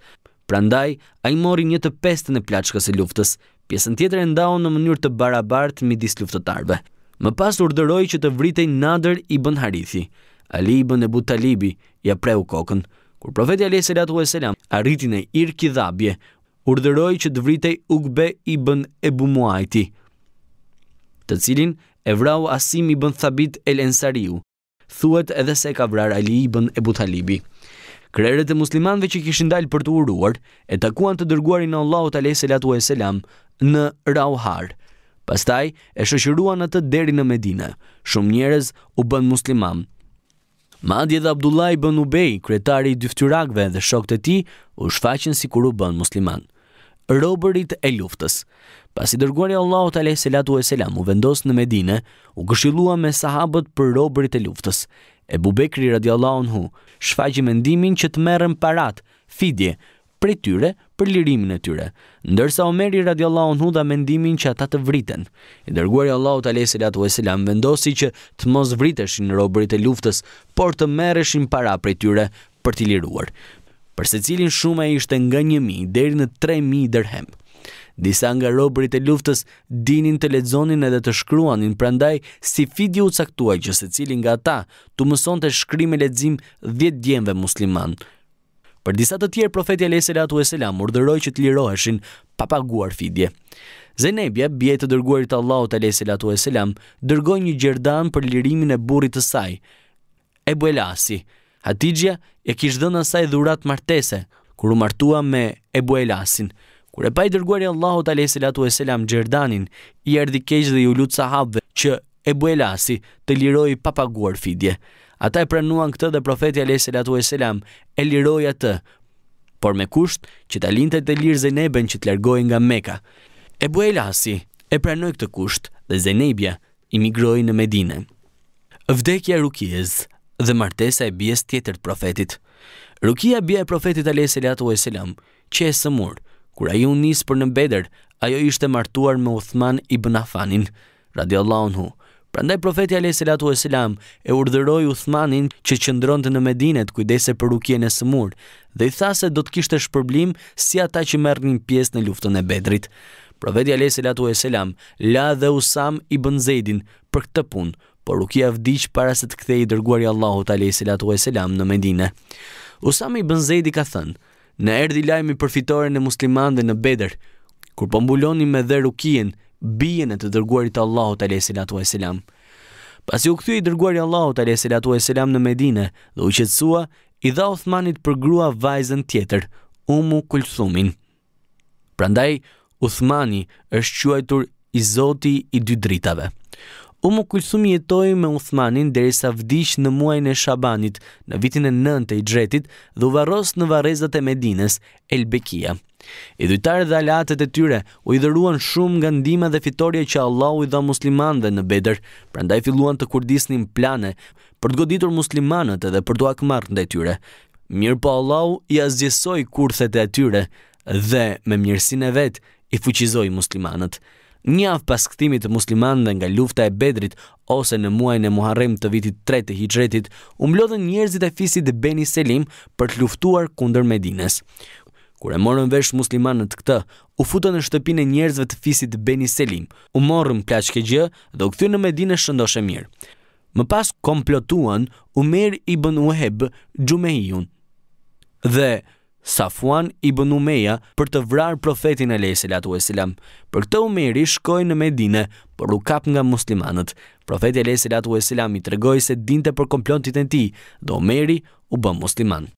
Prandaj, ai mori një të pestën e plaçkës së luftës, pjesën tjetër e ndau në mënyrë të barabart midis luftëtarve. Më pas urderoj që të vritej nadër i bën Harithi. Ali i bën e but Talibi, ja preu kokën. Kur profeti Ali Selatu e Selam arritin e irki dhabje, Urderoj që të vritej ugbe i bën e bumuajti, të cilin e vrau Asim i bën Thabit El Ensariu. Thuhet edhe se ka vrar Ali ibn Ebu Talibi. Krerët e muslimanëve që kishin dalë për të uruar e takuan të dërguarin Allahut alayhi salatu e Selam në Rauhar. Pastaj e shoqëruan atë deri në Medinë. Shumë njerëz u bën musliman. Madje dhe Abdullah ibn Ubej, kryetari i dyftyrakëve dhe shokët e tij, u shfaqën sikur u bën musliman. Robërit e luftës. Pasi dërguari Allahut alayhi salatu wa salam u vendos në Medinë, u këshillua me sahabët për robërit e luftës. E Bubekri radiallahu anhu shfaqi mendimin që të merren parat, fidje, prej tyre për lirimin e tyre, ndërsa Omeri radiallahu në hudha mendimin që ata të vriten. I dërguar i Allahu të lesilat u esilam vendosi që të mos vriteshin në robërit e luftës, por të mereshin para për tyre për t'i liruar, për cilin shumë e ishte nga një mi deri në tre mi dërhem. Disa nga robërit e luftës dinin të ledzonin edhe të shkruanin, prandaj si fidi u caktuaj që se cilin nga ta të mëson të shkrim e ledzim 10 djemve musliman, Për disa të tjerë, profeti Alej Selatu e Selam që të liroheshin papaguar fidje. Zenebja, bje të dërguar të Allahut Alej Selatu e Selam, dërgoj një gjerdan për lirimin e burit të saj, e buelasi. Hatigja e kishë dhënë asaj dhurat martese, kur u martua me e buelasin. Kur e pa i dërguar i Allahut Alej Selatu e Selam gjerdanin, i erdi dhe ju lutë sahabve që e buelasi të liroj papaguar fidje. Ata e pranuan këtë dhe profeti Alayhi Salatu e liroi atë, por me kusht që ta linte të lirë Zejnebën që të nga Mekka. E bue Elasi e pranoi këtë kusht dhe Zejnebja imigroj në Medinë. Vdekja e Rukijes dhe martesa e bjes tjetër të profetit. Rukia bija e profetit Alayhi Salatu Wassalam, që e sëmur, kur ai u nis për në Bedër, ajo ishte martuar me Uthman ibn Affanin, radiallahu anhu. Prandaj profeti Alayhi Salatu e urdhëroi Uthmanin që qëndronte në Medinë të kujdese për rukjen e smur dhe i tha se do të kishte shpërblim si ata që merrnin pjesë në luftën e Bedrit. Profeti Alayhi Salatu la dhe Usam ibn Zeidin për këtë punë, por rukja vdiq para se të kthehej i dërguari Allahut Alayhi Salatu në Medinë. Usam ibn Zeidi ka thënë: "Në erdhi lajmi për fitoren e muslimanëve në Bedër, kur po mbulonin me dhë rukien, e të dërguarit Allah të alesilatu e selam Pasi u këthy i dërguari Allah të alesilatu e selam në Medine Dhe u qëtsua i dha Uthmanit për grua vajzën tjetër Umu Kullthumin Prandaj Uthmani është quajtur i zoti i dy dritave U më kulsumi jetoj me Uthmanin derisa sa vdish në muajnë e Shabanit në vitin e nënte i gjetit dhe u varos në varezat e Medines, Elbekia. I dhe alatet e tyre u i dhëruan shumë nga ndima dhe fitorje që Allah u i dha musliman në bedër, prandaj filluan të kurdisnin plane për të goditur muslimanët edhe për të akmarë nda i tyre. Mirë po Allah u i azjesoj kurthet e tyre dhe me mirësin e vetë i fuqizoj muslimanët një avë pas këtimit musliman dhe nga lufta e bedrit ose në muajnë e muharrem të vitit 3 të hijretit, umblodhen njerëzit e fisit dhe Beni Selim për të luftuar kunder Medines. Kure morën vesh muslimanët këtë, u futën në shtëpin e njerëzve të fisit Beni Selim, u morën plashke gjë dhe u këthy në Medines shëndoshe mirë. Më pas komplotuan, u merë i bën uheb gjumehijun. Dhe, Safuan ibn Umeja për të vrarë profetin e lejselat u esilam. Për këtë Umeri shkoj në Medine, për u kap nga muslimanët. Profeti e lejselat u esilam i tregoj se dinte për komplontit e ti, dhe Umeri u bë musliman.